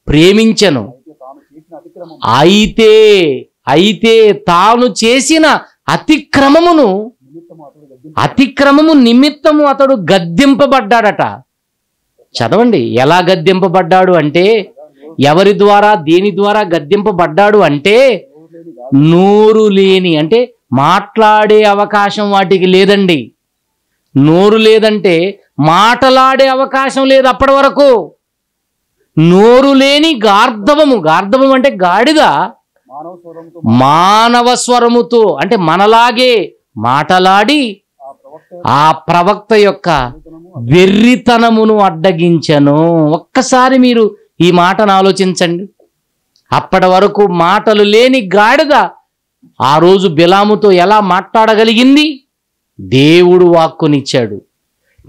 ప్రేమించను అయితే అయితే తాను చేసిన అతిక్రమమును అతిక్రమము నిమిత్తము అతడు గద్దింపబడ్డాడట చదవండి ఎలా గద్దింపబడ్డాడు అంటే ఎవరి ద్వారా దేని ద్వారా గద్దెంపబడ్డాడు అంటే నోరు లేని అంటే మాట్లాడే అవకాశం వాటికి లేదండి నోరు లేదంటే మాటలాడే అవకాశం లేదు అప్పటి వరకు నోరు లేని గార్ధవము గార్ధవం అంటే గాడిద మానవ స్వరముతో అంటే మనలాగే మాటలాడి ఆ ప్రవక్త యొక్క వెర్రితనమును అడ్డగించను ఒక్కసారి మీరు ఈ మాటను ఆలోచించండి అప్పటి వరకు మాటలు లేని గాడిద ఆ రోజు బిలాముతో ఎలా మాట్లాడగలిగింది దేవుడు వాక్కునిచ్చాడు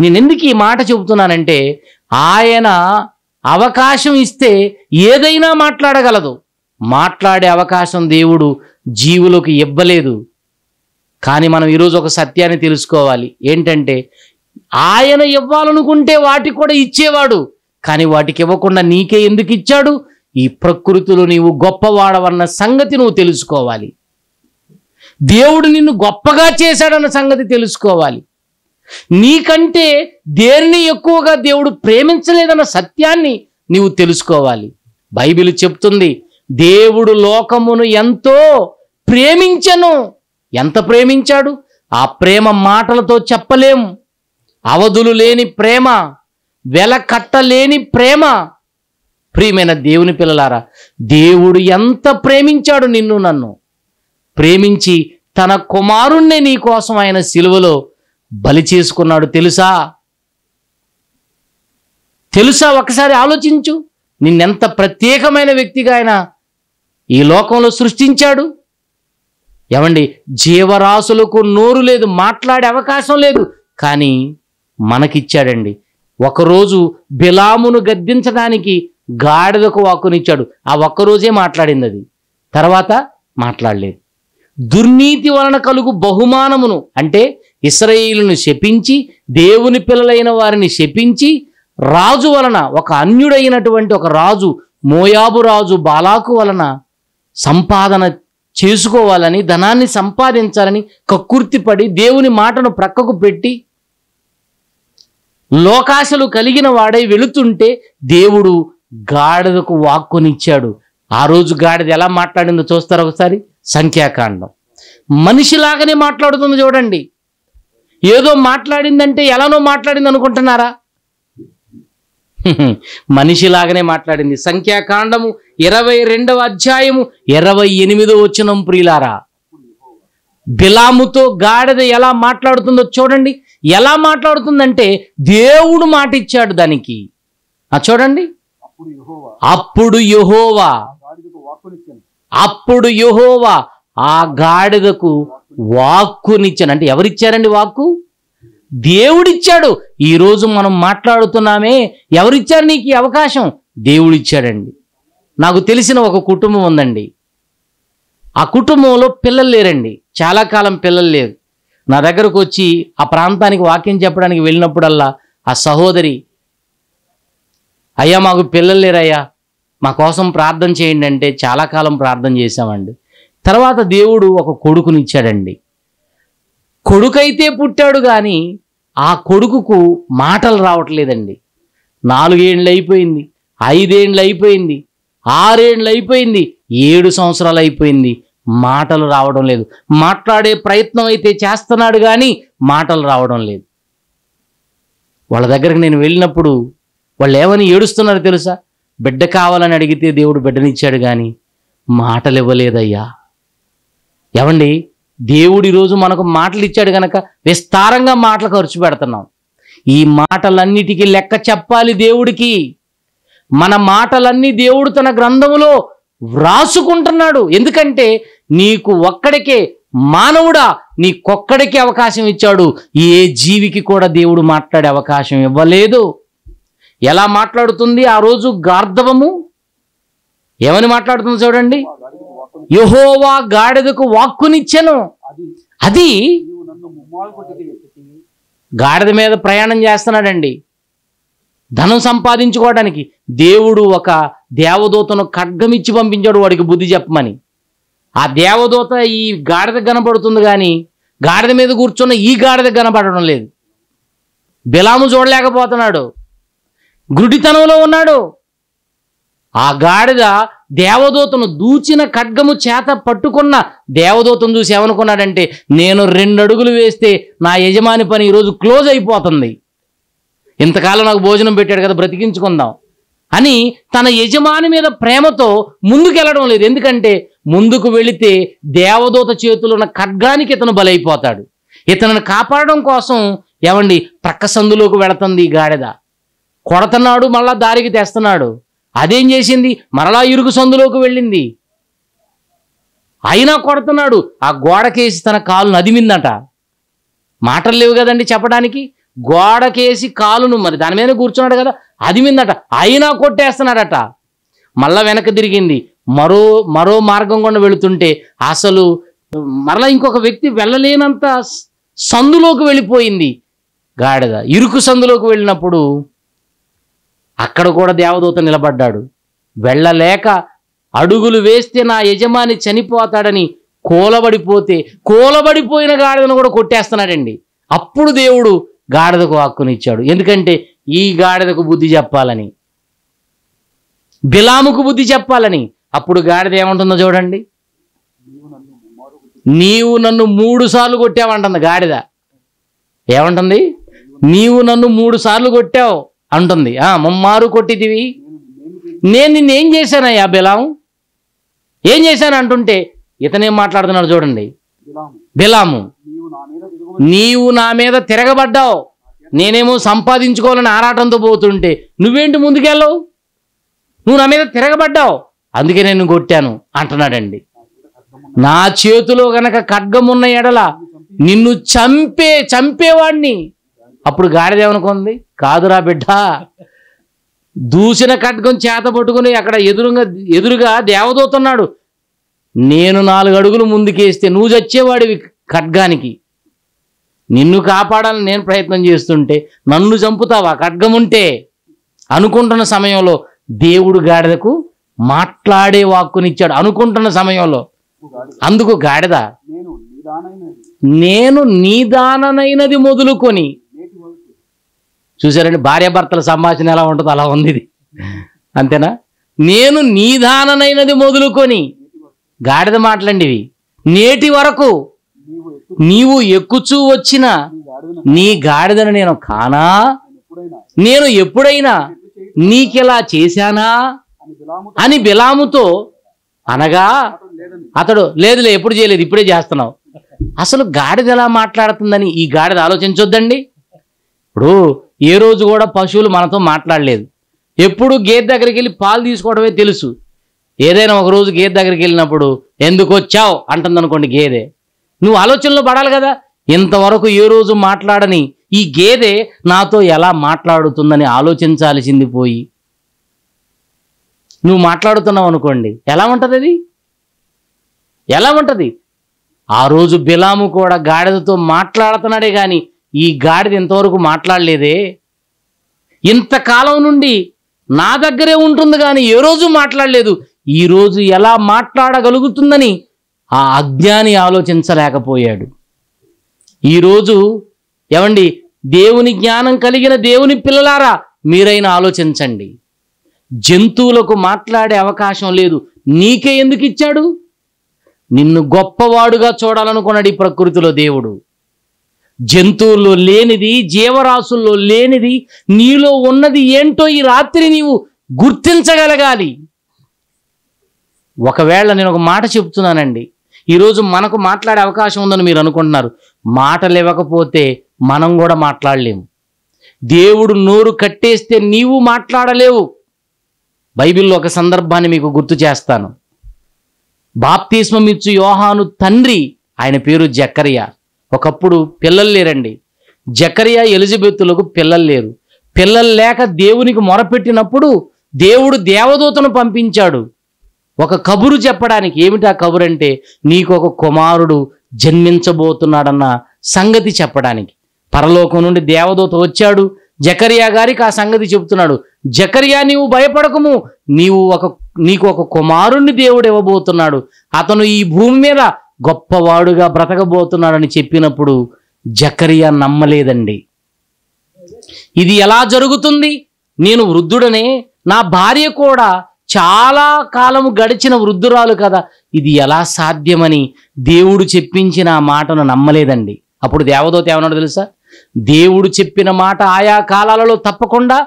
నేనెందుకు ఈ మాట చెబుతున్నానంటే ఆయన అవకాశం ఇస్తే ఏదైనా మాట్లాడగలదు మాట్లాడే అవకాశం దేవుడు జీవులకు ఇవ్వలేదు కానీ మనం ఈరోజు ఒక సత్యాన్ని తెలుసుకోవాలి ఏంటంటే ఆయన ఇవ్వాలనుకుంటే వాటి కూడా ఇచ్చేవాడు కానీ వాటికి ఇవ్వకుండా నీకే ఎందుకు ఇచ్చాడు ఈ ప్రకృతిలో నీవు గొప్పవాడవన్న సంగతి నువ్వు తెలుసుకోవాలి దేవుడు నిన్ను గొప్పగా చేశాడన్న సంగతి తెలుసుకోవాలి నీకంటే దేన్ని ఎక్కువగా దేవుడు ప్రేమించలేదన్న సత్యాన్ని నీవు తెలుసుకోవాలి బైబిల్ చెప్తుంది దేవుడు లోకమును ఎంతో ప్రేమించను ఎంత ప్రేమించాడు ఆ ప్రేమ మాటలతో చెప్పలేం అవధులు లేని ప్రేమ వెల కట్టలేని ప్రేమ ప్రియమైన దేవుని పిల్లలారా దేవుడు ఎంత ప్రేమించాడు నిన్ను నన్ను ప్రేమించి తన కుమారుణ్ణి నీ కోసం ఆయన సిలువలో బలి చేసుకున్నాడు తెలుసా తెలుసా ఒకసారి ఆలోచించు నిన్నెంత ప్రత్యేకమైన వ్యక్తిగా ఆయన ఈ లోకంలో సృష్టించాడు ఏమండి జీవరాశులకు నోరు లేదు మాట్లాడే అవకాశం లేదు కానీ మనకిచ్చాడండి ఒకరోజు బిలామును గద్దించడానికి గాడిదకు వాక్కునిచ్చాడు ఆ ఒక్కరోజే మాట్లాడింది అది తర్వాత మాట్లాడలేదు దుర్నీతి వలన కలుగు బహుమానమును అంటే ఇస్రయేలును శపించి దేవుని పిల్లలైన వారిని శపించి రాజు వలన ఒక అన్యుడైనటువంటి ఒక రాజు మోయాబు రాజు బాలాకు వలన సంపాదన చేసుకోవాలని ధనాన్ని సంపాదించాలని కక్కుర్తిపడి దేవుని మాటను ప్రక్కకు పెట్టి లోకాశలు కలిగిన వాడై వెళుతుంటే దేవుడు గాడిదకు వాక్కునిచ్చాడు ఆ రోజు గాడిద ఎలా మాట్లాడిందో చూస్తారు ఒకసారి సంఖ్యాకాండం మనిషిలాగానే మాట్లాడుతుంది చూడండి ఏదో మాట్లాడిందంటే ఎలానో మాట్లాడింది అనుకుంటున్నారా [LAUGHS] మనిషిలాగానే మాట్లాడింది సంఖ్యాకాండము ఇరవై రెండవ అధ్యాయము ఇరవై ఎనిమిదో వచ్చిన ప్రియులారా బిలాముతో గాడిద ఎలా మాట్లాడుతుందో చూడండి ఎలా మాట్లాడుతుందంటే దేవుడు మాట ఇచ్చాడు దానికి చూడండి అప్పుడు యుహోవా అప్పుడు యుహోవా ఆ గాడిదకు వాక్కునిచ్చాను అంటే ఎవరిచ్చారండి వాక్కు దేవుడిచ్చాడు ఈరోజు మనం మాట్లాడుతున్నామే ఎవరిచ్చారు నీకు ఈ అవకాశం దేవుడిచ్చాడండి నాకు తెలిసిన ఒక కుటుంబం ఉందండి ఆ కుటుంబంలో పిల్లలు లేరండి చాలా కాలం పిల్లలు లేరు నా దగ్గరకు వచ్చి ఆ ప్రాంతానికి వాక్యం చెప్పడానికి వెళ్ళినప్పుడల్లా ఆ సహోదరి అయ్యా మాకు పిల్లలు లేరయ్యా మా కోసం ప్రార్థన చేయండి అంటే చాలా కాలం ప్రార్థన చేశామండి తర్వాత దేవుడు ఒక కొడుకునిచ్చాడండి కొడుకైతే పుట్టాడు కానీ ఆ కొడుకుకు మాటలు రావట్లేదండి నాలుగేండ్లు అయిపోయింది ఐదేండ్లు అయిపోయింది ఆరేండ్లు అయిపోయింది ఏడు సంవత్సరాలు అయిపోయింది మాటలు రావడం లేదు మాట్లాడే ప్రయత్నం అయితే చేస్తున్నాడు కానీ మాటలు రావడం లేదు వాళ్ళ దగ్గరికి నేను వెళ్ళినప్పుడు వాళ్ళు ఏమని ఏడుస్తున్నారు తెలుసా బిడ్డ కావాలని అడిగితే దేవుడు బిడ్డనిచ్చాడు కానీ మాటలు ఇవ్వలేదయ్యా ఏమండి దేవుడు ఈరోజు మనకు మాటలు ఇచ్చాడు కనుక విస్తారంగా మాటలు ఖర్చు పెడుతున్నాం ఈ మాటలన్నిటికీ లెక్క చెప్పాలి దేవుడికి మన మాటలన్నీ దేవుడు తన గ్రంథములో వ్రాసుకుంటున్నాడు ఎందుకంటే నీకు ఒక్కడికే మానవుడా కొక్కడికి అవకాశం ఇచ్చాడు ఏ జీవికి కూడా దేవుడు మాట్లాడే అవకాశం ఇవ్వలేదు ఎలా మాట్లాడుతుంది ఆ రోజు గార్ధవము ఏమని మాట్లాడుతుంది చూడండి యహోవా గాడిదకు వాక్కునిచ్చాను అది గాడిద మీద ప్రయాణం చేస్తున్నాడండి ధనం సంపాదించుకోవడానికి దేవుడు ఒక దేవదూతను ఖడ్గమిచ్చి పంపించాడు వాడికి బుద్ధి చెప్పమని ఆ దేవదూత ఈ గాడిద కనపడుతుంది కానీ గాడిద మీద కూర్చున్న ఈ గాడిద కనపడడం లేదు బిలాము చూడలేకపోతున్నాడు గుడితనంలో ఉన్నాడు ఆ గాడిద దేవదూతను దూచిన ఖడ్గము చేత పట్టుకున్న దేవదూతను చూసి ఏమనుకున్నాడంటే నేను రెండు అడుగులు వేస్తే నా యజమాని పని ఈరోజు క్లోజ్ అయిపోతుంది ఇంతకాలం నాకు భోజనం పెట్టాడు కదా బ్రతికించుకుందాం అని తన యజమాని మీద ప్రేమతో ముందుకెళ్ళడం లేదు ఎందుకంటే ముందుకు వెళితే దేవదూత చేతులు ఉన్న ఖడ్గానికి ఇతను బలైపోతాడు ఇతను కాపాడడం కోసం ఏమండి ప్రక్కసందులోకి సందులోకి వెళుతుంది ఈ గాడిద కొడతన్నాడు మళ్ళా దారికి తెస్తున్నాడు అదేం చేసింది మరలా ఇరుగు సందులోకి వెళ్ళింది అయినా కొడుతున్నాడు ఆ గోడకేసి తన కాలు నదిమిందట మాటలు లేవు కదండి చెప్పడానికి గోడకేసి కాలును మరి దాని మీద కూర్చున్నాడు కదా అదిమిందట అయినా కొట్టేస్తున్నాడట మళ్ళా వెనక తిరిగింది మరో మరో మార్గం కూడా వెళుతుంటే అసలు మరలా ఇంకొక వ్యక్తి వెళ్ళలేనంత సందులోకి వెళ్ళిపోయింది గాడిద ఇరుకు సందులోకి వెళ్ళినప్పుడు అక్కడ కూడా దేవదూత నిలబడ్డాడు వెళ్ళలేక అడుగులు వేస్తే నా యజమాని చనిపోతాడని కూలబడిపోతే కూలబడిపోయిన గాడిదను కూడా కొట్టేస్తున్నాడండి అప్పుడు దేవుడు గాడిదకు హక్కునిచ్చాడు ఎందుకంటే ఈ గాడిదకు బుద్ధి చెప్పాలని బిలాముకు బుద్ధి చెప్పాలని అప్పుడు గాడిద ఏమంటుందో చూడండి నీవు నన్ను మూడు సార్లు కొట్టావంటుంది గాడిద ఏమంటుంది నీవు నన్ను మూడు సార్లు కొట్టావు అంటుంది మమ్మారు కొట్టిదివి నేను నిన్నేం చేశానయ్యా బిలాం ఏం చేశాను అంటుంటే ఇతనేం మాట్లాడుతున్నాడు చూడండి బిలాము నీవు నా మీద తిరగబడ్డావు నేనేమో సంపాదించుకోవాలని ఆరాటంతో పోతుంటే నువ్వేంటి ముందుకెళ్ళవు నువ్వు నా మీద తిరగబడ్డావు అందుకే నేను కొట్టాను అంటున్నాడండి నా చేతిలో గనక ఖడ్గం ఉన్న ఎడల నిన్ను చంపే చంపేవాణ్ణి అప్పుడు గాడిదేమనుకుంది కాదురా బిడ్డ దూసిన ఖడ్గం చేత పట్టుకుని అక్కడ ఎదురుగా ఎదురుగా దేవదూతున్నాడు నేను నాలుగు అడుగులు ముందుకేస్తే నువ్వు చచ్చేవాడివి ఖడ్గానికి నిన్ను కాపాడాలని నేను ప్రయత్నం చేస్తుంటే నన్ను చంపుతావా ఖడ్గం ఉంటే అనుకుంటున్న సమయంలో దేవుడు గాడిదకు మాట్లాడే వాక్కునిచ్చాడు అనుకుంటున్న సమయంలో అందుకు గాడిద నేను నీదాననైనది మొదలుకొని చూసారండి భార్యాభర్తల సంభాషణ ఎలా ఉంటుందో అలా ఉంది ఇది అంతేనా నేను నీదాననైనది మొదలుకొని గాడిద మాటలండి నేటి వరకు నీవు ఎక్కుచూ వచ్చిన నీ గాడిదను నేను కానా నేను ఎప్పుడైనా నీకెలా చేశానా అని బిలాముతో అనగా అతడు లేదులే ఎప్పుడు చేయలేదు ఇప్పుడే చేస్తున్నావు అసలు గాడిద ఎలా మాట్లాడుతుందని ఈ గాడిద ఆలోచించొద్దండి ఇప్పుడు ఏ రోజు కూడా పశువులు మనతో మాట్లాడలేదు ఎప్పుడు గేదె దగ్గరికి వెళ్ళి పాలు తీసుకోవడమే తెలుసు ఏదైనా ఒకరోజు గేదె దగ్గరికి వెళ్ళినప్పుడు ఎందుకు వచ్చావు అంటుంది అనుకోండి గేదె నువ్వు ఆలోచనలో పడాలి కదా ఇంతవరకు ఏ రోజు మాట్లాడని ఈ గేదె నాతో ఎలా మాట్లాడుతుందని ఆలోచించాల్సింది పోయి నువ్వు మాట్లాడుతున్నావు అనుకోండి ఎలా ఉంటుంది అది ఎలా ఉంటుంది ఆ రోజు బిలాము కూడా గాడిదతో మాట్లాడుతున్నాడే కానీ ఈ గాడిద ఇంతవరకు మాట్లాడలేదే ఇంతకాలం నుండి నా దగ్గరే ఉంటుంది కానీ ఏ రోజు మాట్లాడలేదు ఈరోజు ఎలా మాట్లాడగలుగుతుందని ఆ అజ్ఞాని ఆలోచించలేకపోయాడు ఈరోజు ఏమండి దేవుని జ్ఞానం కలిగిన దేవుని పిల్లలారా మీరైనా ఆలోచించండి జంతువులకు మాట్లాడే అవకాశం లేదు నీకే ఎందుకు ఇచ్చాడు నిన్ను గొప్పవాడుగా చూడాలనుకున్నాడు ఈ ప్రకృతిలో దేవుడు జంతువుల్లో లేనిది జీవరాశుల్లో లేనిది నీలో ఉన్నది ఏంటో ఈ రాత్రి నీవు గుర్తించగలగాలి ఒకవేళ నేను ఒక మాట చెప్తున్నానండి ఈరోజు మనకు మాట్లాడే అవకాశం ఉందని మీరు అనుకుంటున్నారు మాటలు ఇవ్వకపోతే మనం కూడా మాట్లాడలేము దేవుడు నోరు కట్టేస్తే నీవు మాట్లాడలేవు బైబిల్లో ఒక సందర్భాన్ని మీకు గుర్తు చేస్తాను బాప్తీస్మ ఇచ్చు యోహాను తండ్రి ఆయన పేరు జక్కరియా ఒకప్పుడు పిల్లలు లేరండి జకరియా ఎలిజబెత్తులకు పిల్లలు లేరు పిల్లలు లేక దేవునికి మొరపెట్టినప్పుడు దేవుడు దేవదూతను పంపించాడు ఒక కబురు చెప్పడానికి ఏమిటి ఆ కబురు అంటే నీకు ఒక కుమారుడు జన్మించబోతున్నాడన్న సంగతి చెప్పడానికి పరలోకం నుండి దేవదూత వచ్చాడు జకరియా గారికి ఆ సంగతి చెబుతున్నాడు జకరియా నీవు భయపడకము నీవు ఒక నీకు ఒక కుమారుణ్ణి దేవుడు ఇవ్వబోతున్నాడు అతను ఈ భూమి మీద గొప్పవాడుగా బ్రతకబోతున్నాడని చెప్పినప్పుడు జకరియా నమ్మలేదండి ఇది ఎలా జరుగుతుంది నేను వృద్ధుడనే నా భార్య కూడా చాలా కాలం గడిచిన వృద్ధురాలు కదా ఇది ఎలా సాధ్యమని దేవుడు చెప్పించిన మాటను నమ్మలేదండి అప్పుడు దేవదోత ఏమన్నాడు తెలుసా దేవుడు చెప్పిన మాట ఆయా కాలాలలో తప్పకుండా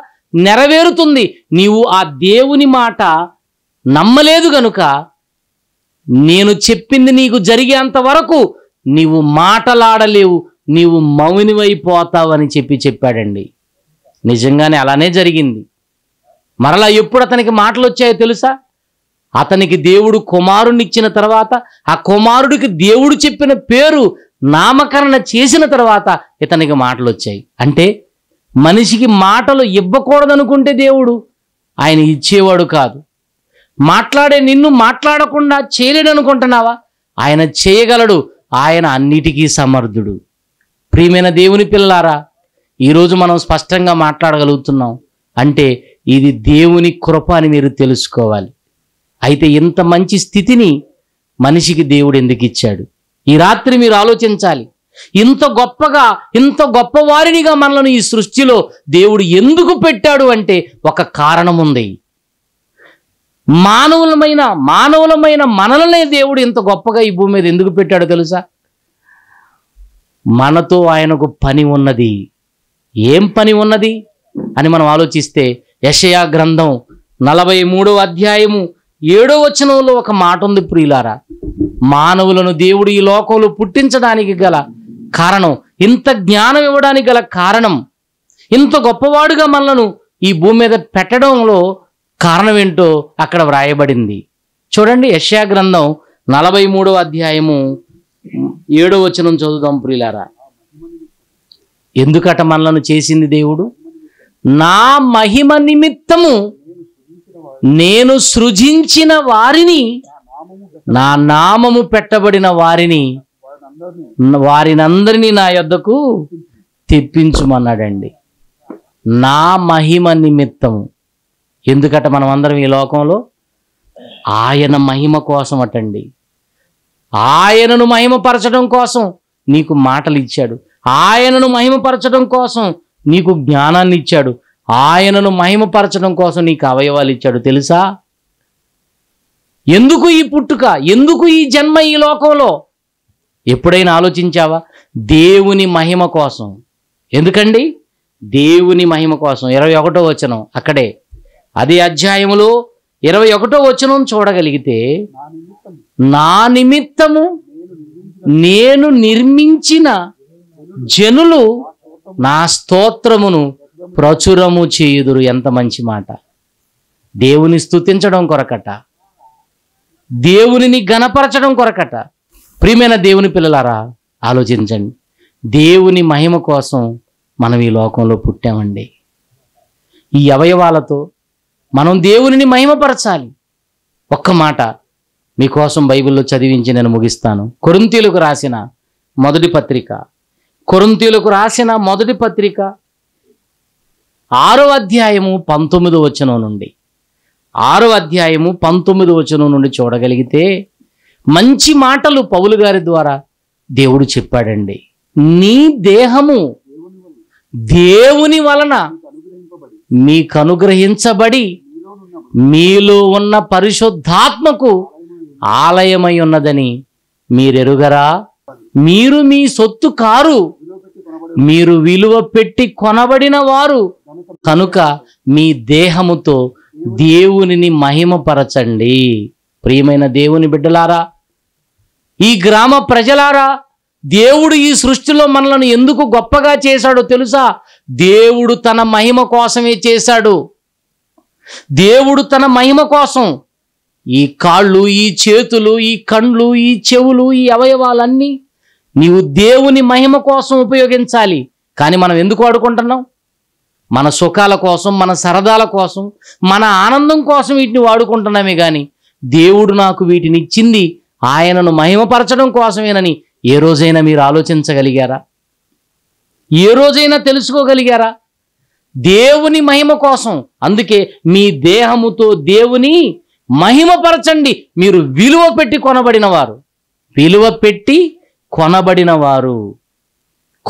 నెరవేరుతుంది నీవు ఆ దేవుని మాట నమ్మలేదు గనుక నేను చెప్పింది నీకు జరిగేంత వరకు నీవు మాటలాడలేవు నీవు మౌనివైపోతావని చెప్పి చెప్పాడండి నిజంగానే అలానే జరిగింది మరలా ఎప్పుడు అతనికి మాటలు వచ్చాయో తెలుసా అతనికి దేవుడు ఇచ్చిన తర్వాత ఆ కుమారుడికి దేవుడు చెప్పిన పేరు నామకరణ చేసిన తర్వాత ఇతనికి మాటలు వచ్చాయి అంటే మనిషికి మాటలు ఇవ్వకూడదనుకుంటే దేవుడు ఆయన ఇచ్చేవాడు కాదు మాట్లాడే నిన్ను మాట్లాడకుండా చేయలేడనుకుంటున్నావా ఆయన చేయగలడు ఆయన అన్నిటికీ సమర్థుడు ప్రియమైన దేవుని పిల్లారా ఈరోజు మనం స్పష్టంగా మాట్లాడగలుగుతున్నాం అంటే ఇది దేవుని కృప అని మీరు తెలుసుకోవాలి అయితే ఇంత మంచి స్థితిని మనిషికి దేవుడు ఎందుకు ఇచ్చాడు ఈ రాత్రి మీరు ఆలోచించాలి ఇంత గొప్పగా ఇంత గొప్పవారినిగా మనలను ఈ సృష్టిలో దేవుడు ఎందుకు పెట్టాడు అంటే ఒక కారణం ఉంది మానవులమైన మానవులమైన మనలనే దేవుడు ఇంత గొప్పగా ఈ భూమి మీద ఎందుకు పెట్టాడో తెలుసా మనతో ఆయనకు పని ఉన్నది ఏం పని ఉన్నది అని మనం ఆలోచిస్తే యషయా గ్రంథం నలభై మూడవ అధ్యాయము ఏడో వచనంలో ఒక మాట ఉంది ప్రియులారా మానవులను దేవుడు ఈ లోకంలో పుట్టించడానికి గల కారణం ఇంత జ్ఞానం ఇవ్వడానికి గల కారణం ఇంత గొప్పవాడుగా మనలను ఈ భూమి మీద పెట్టడంలో కారణం ఏంటో అక్కడ వ్రాయబడింది చూడండి యశ్యా గ్రంథం నలభై మూడవ అధ్యాయము ఏడో వచనం చదువుదాం ప్రియులారా ఎందుకట మనలను చేసింది దేవుడు నా మహిమ నిమిత్తము నేను సృజించిన వారిని నా నామము పెట్టబడిన వారిని వారినందరినీ నా యొద్దకు తెప్పించుమన్నాడండి నా మహిమ నిమిత్తము ఎందుకట మనం అందరం ఈ లోకంలో ఆయన మహిమ కోసం అటండి ఆయనను మహిమపరచడం కోసం నీకు మాటలు ఇచ్చాడు ఆయనను మహిమపరచడం కోసం నీకు జ్ఞానాన్ని ఇచ్చాడు ఆయనను మహిమపరచడం కోసం నీకు అవయవాలు ఇచ్చాడు తెలుసా ఎందుకు ఈ పుట్టుక ఎందుకు ఈ జన్మ ఈ లోకంలో ఎప్పుడైనా ఆలోచించావా దేవుని మహిమ కోసం ఎందుకండి దేవుని మహిమ కోసం ఇరవై ఒకటో వచనం అక్కడే అదే అధ్యాయములో ఇరవై ఒకటో వచనం చూడగలిగితే నా నిమిత్తము నేను నిర్మించిన జనులు నా స్తోత్రమును ప్రచురము చేయుదురు ఎంత మంచి మాట దేవుని స్థుతించడం కొరకట దేవునిని గణపరచడం కొరకట ప్రియమైన దేవుని పిల్లలారా ఆలోచించండి దేవుని మహిమ కోసం మనం ఈ లోకంలో పుట్టామండి ఈ అవయవాలతో మనం దేవునిని మహిమపరచాలి ఒక్క మాట మీకోసం బైబిల్లో చదివించి నేను ముగిస్తాను కొరింతీలకు రాసిన మొదటి పత్రిక కొరింతీలకు రాసిన మొదటి పత్రిక ఆరో అధ్యాయము పంతొమ్మిదో వచనం నుండి ఆరో అధ్యాయము పంతొమ్మిదో వచనం నుండి చూడగలిగితే మంచి మాటలు పౌలు గారి ద్వారా దేవుడు చెప్పాడండి నీ దేహము దేవుని వలన మీకు అనుగ్రహించబడి మీలో ఉన్న పరిశుద్ధాత్మకు ఆలయమై ఉన్నదని మీరెరుగరా మీరు మీ సొత్తు కారు మీరు విలువ పెట్టి కొనబడిన వారు కనుక మీ దేహముతో దేవునిని మహిమపరచండి ప్రియమైన దేవుని బిడ్డలారా ఈ గ్రామ ప్రజలారా దేవుడు ఈ సృష్టిలో మనలను ఎందుకు గొప్పగా చేశాడో తెలుసా దేవుడు తన మహిమ కోసమే చేశాడు దేవుడు తన మహిమ కోసం ఈ కాళ్ళు ఈ చేతులు ఈ కండ్లు ఈ చెవులు ఈ అవయవాలన్నీ నీవు దేవుని మహిమ కోసం ఉపయోగించాలి కానీ మనం ఎందుకు వాడుకుంటున్నాం మన సుఖాల కోసం మన సరదాల కోసం మన ఆనందం కోసం వీటిని వాడుకుంటున్నామే కానీ దేవుడు నాకు వీటిని ఇచ్చింది ఆయనను మహిమపరచడం కోసమేనని ఏ రోజైనా మీరు ఆలోచించగలిగారా ఏ రోజైనా తెలుసుకోగలిగారా దేవుని మహిమ కోసం అందుకే మీ దేహముతో దేవుని మహిమపరచండి మీరు విలువ పెట్టి కొనబడినవారు విలువ పెట్టి కొనబడినవారు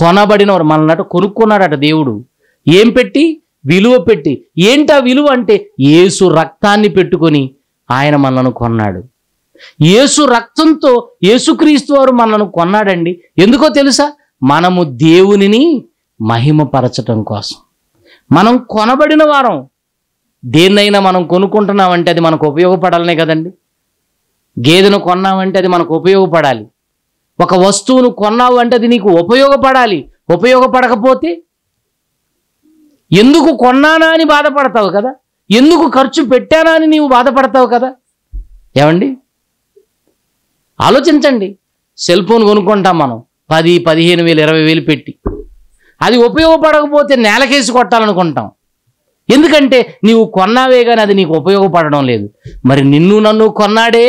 కొనబడినవారు మనల్ని కొనుక్కున్నాడట దేవుడు ఏం పెట్టి విలువ పెట్టి ఏంటా విలువ అంటే ఏసు రక్తాన్ని పెట్టుకొని ఆయన మనను కొన్నాడు యేసు రక్తంతో యేసుక్రీస్తు వారు మనను కొన్నాడండి ఎందుకో తెలుసా మనము దేవునిని మహిమపరచటం కోసం మనం కొనబడిన వారం దేన్నైనా మనం కొనుక్కుంటున్నామంటే అది మనకు ఉపయోగపడాలనే కదండి గేదెను కొన్నామంటే అది మనకు ఉపయోగపడాలి ఒక వస్తువును కొన్నావు అంటే అది నీకు ఉపయోగపడాలి ఉపయోగపడకపోతే ఎందుకు కొన్నానా అని బాధపడతావు కదా ఎందుకు ఖర్చు పెట్టానా అని నీవు బాధపడతావు కదా ఏమండి ఆలోచించండి సెల్ ఫోన్ కొనుక్కుంటాం మనం పది పదిహేను వేలు ఇరవై వేలు పెట్టి అది ఉపయోగపడకపోతే నేలకేసి కొట్టాలనుకుంటాం ఎందుకంటే నీవు కొన్నావే కానీ అది నీకు ఉపయోగపడడం లేదు మరి నిన్ను నన్ను కొన్నాడే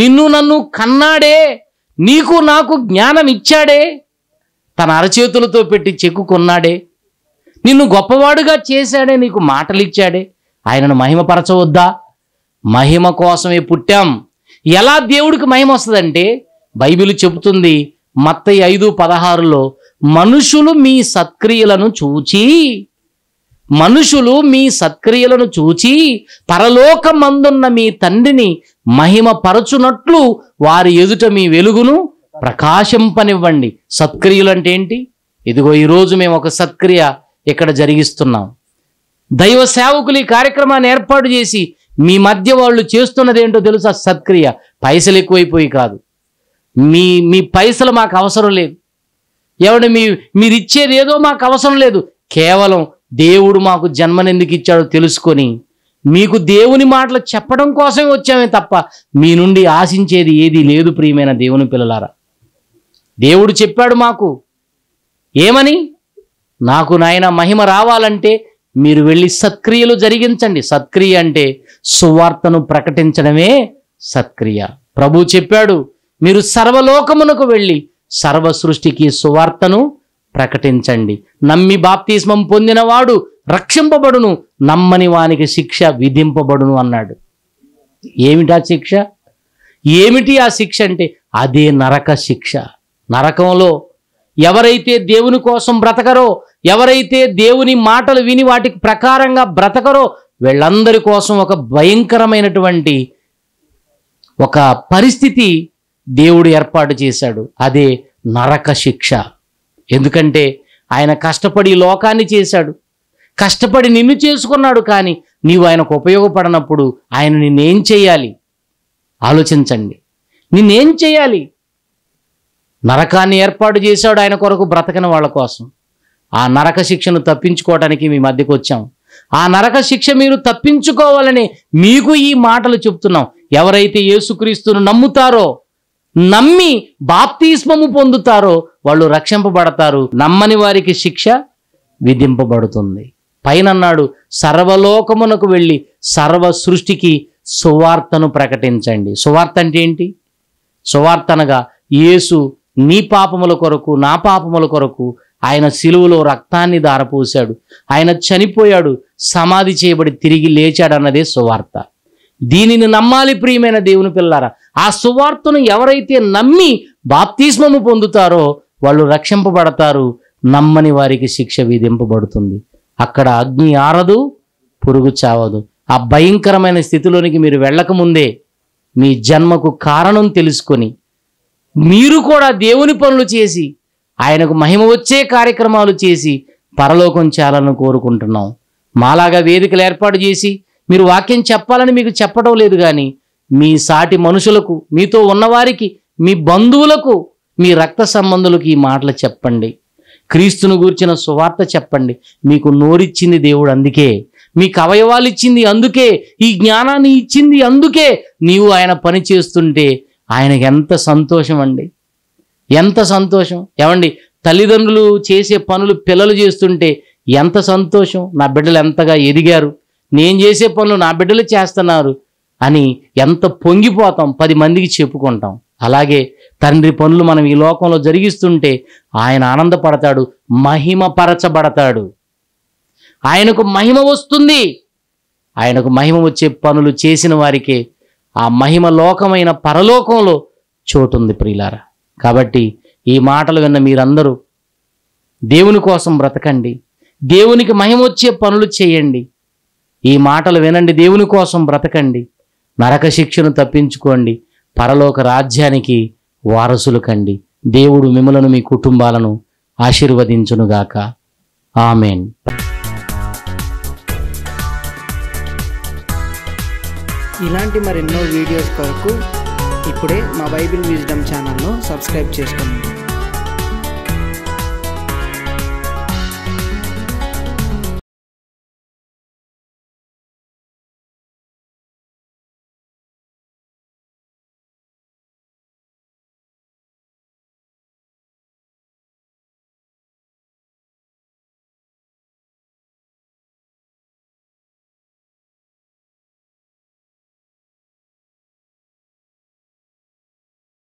నిన్ను నన్ను కన్నాడే నీకు నాకు జ్ఞానం ఇచ్చాడే తన అరచేతులతో పెట్టి చెక్కు కొన్నాడే నిన్ను గొప్పవాడుగా చేశాడే నీకు మాటలు ఇచ్చాడే ఆయనను మహిమపరచవద్దా మహిమ కోసమే పుట్టాం ఎలా దేవుడికి మయం వస్తుందంటే బైబిల్ చెబుతుంది మత్త ఐదు పదహారులో మనుషులు మీ సత్క్రియలను చూచి మనుషులు మీ సత్క్రియలను చూచి పరలోకమందున్న మీ తండ్రిని మహిమపరచునట్లు వారి ఎదుట మీ వెలుగును ప్రకాశింపనివ్వండి సత్క్రియలు అంటే ఏంటి ఇదిగో ఈరోజు మేము ఒక సత్క్రియ ఇక్కడ జరిగిస్తున్నాం దైవ సేవకులు ఈ కార్యక్రమాన్ని ఏర్పాటు చేసి మీ మధ్య వాళ్ళు చేస్తున్నది ఏంటో తెలుసా సత్క్రియ పైసలు ఎక్కువైపోయి కాదు మీ మీ పైసలు మాకు అవసరం లేదు ఏమంటే మీ మీరు ఇచ్చేది ఏదో మాకు అవసరం లేదు కేవలం దేవుడు మాకు ఎందుకు ఇచ్చాడో తెలుసుకొని మీకు దేవుని మాటలు చెప్పడం కోసమే వచ్చామే తప్ప మీ నుండి ఆశించేది ఏదీ లేదు ప్రియమైన దేవుని పిల్లలారా దేవుడు చెప్పాడు మాకు ఏమని నాకు నాయన మహిమ రావాలంటే మీరు వెళ్ళి సత్క్రియలు జరిగించండి సత్క్రియ అంటే సువార్తను ప్రకటించడమే సత్క్రియ ప్రభు చెప్పాడు మీరు సర్వలోకమునకు వెళ్ళి సర్వ సృష్టికి సువార్తను ప్రకటించండి నమ్మి బాప్తిస్మం పొందినవాడు రక్షింపబడును నమ్మని వానికి శిక్ష విధింపబడును అన్నాడు ఏమిటా శిక్ష ఏమిటి ఆ శిక్ష అంటే అదే నరక శిక్ష నరకంలో ఎవరైతే దేవుని కోసం బ్రతకరో ఎవరైతే దేవుని మాటలు విని వాటికి ప్రకారంగా బ్రతకరో వీళ్ళందరి కోసం ఒక భయంకరమైనటువంటి ఒక పరిస్థితి దేవుడు ఏర్పాటు చేశాడు అదే నరక శిక్ష ఎందుకంటే ఆయన కష్టపడి లోకాన్ని చేశాడు కష్టపడి నిన్ను చేసుకున్నాడు కానీ నీవు ఆయనకు ఉపయోగపడనప్పుడు ఆయన నిన్నేం చేయాలి ఆలోచించండి నిన్నేం చేయాలి నరకాన్ని ఏర్పాటు చేశాడు ఆయన కొరకు బ్రతకని వాళ్ళ కోసం ఆ నరక శిక్షను తప్పించుకోవడానికి మీ మధ్యకు వచ్చాం ఆ నరక శిక్ష మీరు తప్పించుకోవాలని మీకు ఈ మాటలు చెప్తున్నాం ఎవరైతే యేసుక్రీస్తును నమ్ముతారో నమ్మి బాప్తిస్మము పొందుతారో వాళ్ళు రక్షింపబడతారు నమ్మని వారికి శిక్ష విధింపబడుతుంది పైనన్నాడు సర్వలోకమునకు వెళ్ళి సర్వ సృష్టికి సువార్తను ప్రకటించండి సువార్త అంటే ఏంటి సువార్తనగా యేసు నీ పాపముల కొరకు నా పాపముల కొరకు ఆయన సిలువులో రక్తాన్ని దారపోశాడు ఆయన చనిపోయాడు సమాధి చేయబడి తిరిగి లేచాడు అన్నదే సువార్త దీనిని నమ్మాలి ప్రియమైన దేవుని పిల్లారా ఆ సువార్తను ఎవరైతే నమ్మి బాప్తిస్మము పొందుతారో వాళ్ళు రక్షింపబడతారు నమ్మని వారికి శిక్ష విధింపబడుతుంది అక్కడ అగ్ని ఆరదు పురుగు చావదు ఆ భయంకరమైన స్థితిలోనికి మీరు వెళ్ళకముందే మీ జన్మకు కారణం తెలుసుకొని మీరు కూడా దేవుని పనులు చేసి ఆయనకు మహిమ వచ్చే కార్యక్రమాలు చేసి పరలోకం చేయాలని కోరుకుంటున్నాం మాలాగా వేదికలు ఏర్పాటు చేసి మీరు వాక్యం చెప్పాలని మీకు చెప్పడం లేదు కానీ మీ సాటి మనుషులకు మీతో ఉన్నవారికి మీ బంధువులకు మీ రక్త సంబంధులకు ఈ మాటలు చెప్పండి క్రీస్తును గూర్చిన సువార్త చెప్పండి మీకు నోరిచ్చింది దేవుడు అందుకే మీకు అవయవాలు ఇచ్చింది అందుకే ఈ జ్ఞానాన్ని ఇచ్చింది అందుకే నీవు ఆయన పని చేస్తుంటే ఆయనకి ఎంత సంతోషం అండి ఎంత సంతోషం ఏమండి తల్లిదండ్రులు చేసే పనులు పిల్లలు చేస్తుంటే ఎంత సంతోషం నా బిడ్డలు ఎంతగా ఎదిగారు నేను చేసే పనులు నా బిడ్డలు చేస్తున్నారు అని ఎంత పొంగిపోతాం పది మందికి చెప్పుకుంటాం అలాగే తండ్రి పనులు మనం ఈ లోకంలో జరిగిస్తుంటే ఆయన ఆనందపడతాడు మహిమపరచబడతాడు ఆయనకు మహిమ వస్తుంది ఆయనకు మహిమ వచ్చే పనులు చేసిన వారికే ఆ మహిమ లోకమైన పరలోకంలో చోటుంది ప్రియులారా కాబట్టి ఈ మాటలు విన్న మీరందరూ దేవుని కోసం బ్రతకండి దేవునికి మహిమ వచ్చే పనులు చేయండి ఈ మాటలు వినండి దేవుని కోసం బ్రతకండి నరక శిక్షను తప్పించుకోండి పరలోక రాజ్యానికి వారసులు కండి దేవుడు మిమ్మలను మీ కుటుంబాలను ఆశీర్వదించునుగాక ఆమెన్ ఇలాంటి మరెన్నో వీడియోస్ కొరకు ఇప్పుడే మా బైబిల్ విజ్డమ్ ఛానల్ను సబ్స్క్రైబ్ చేసుకోండి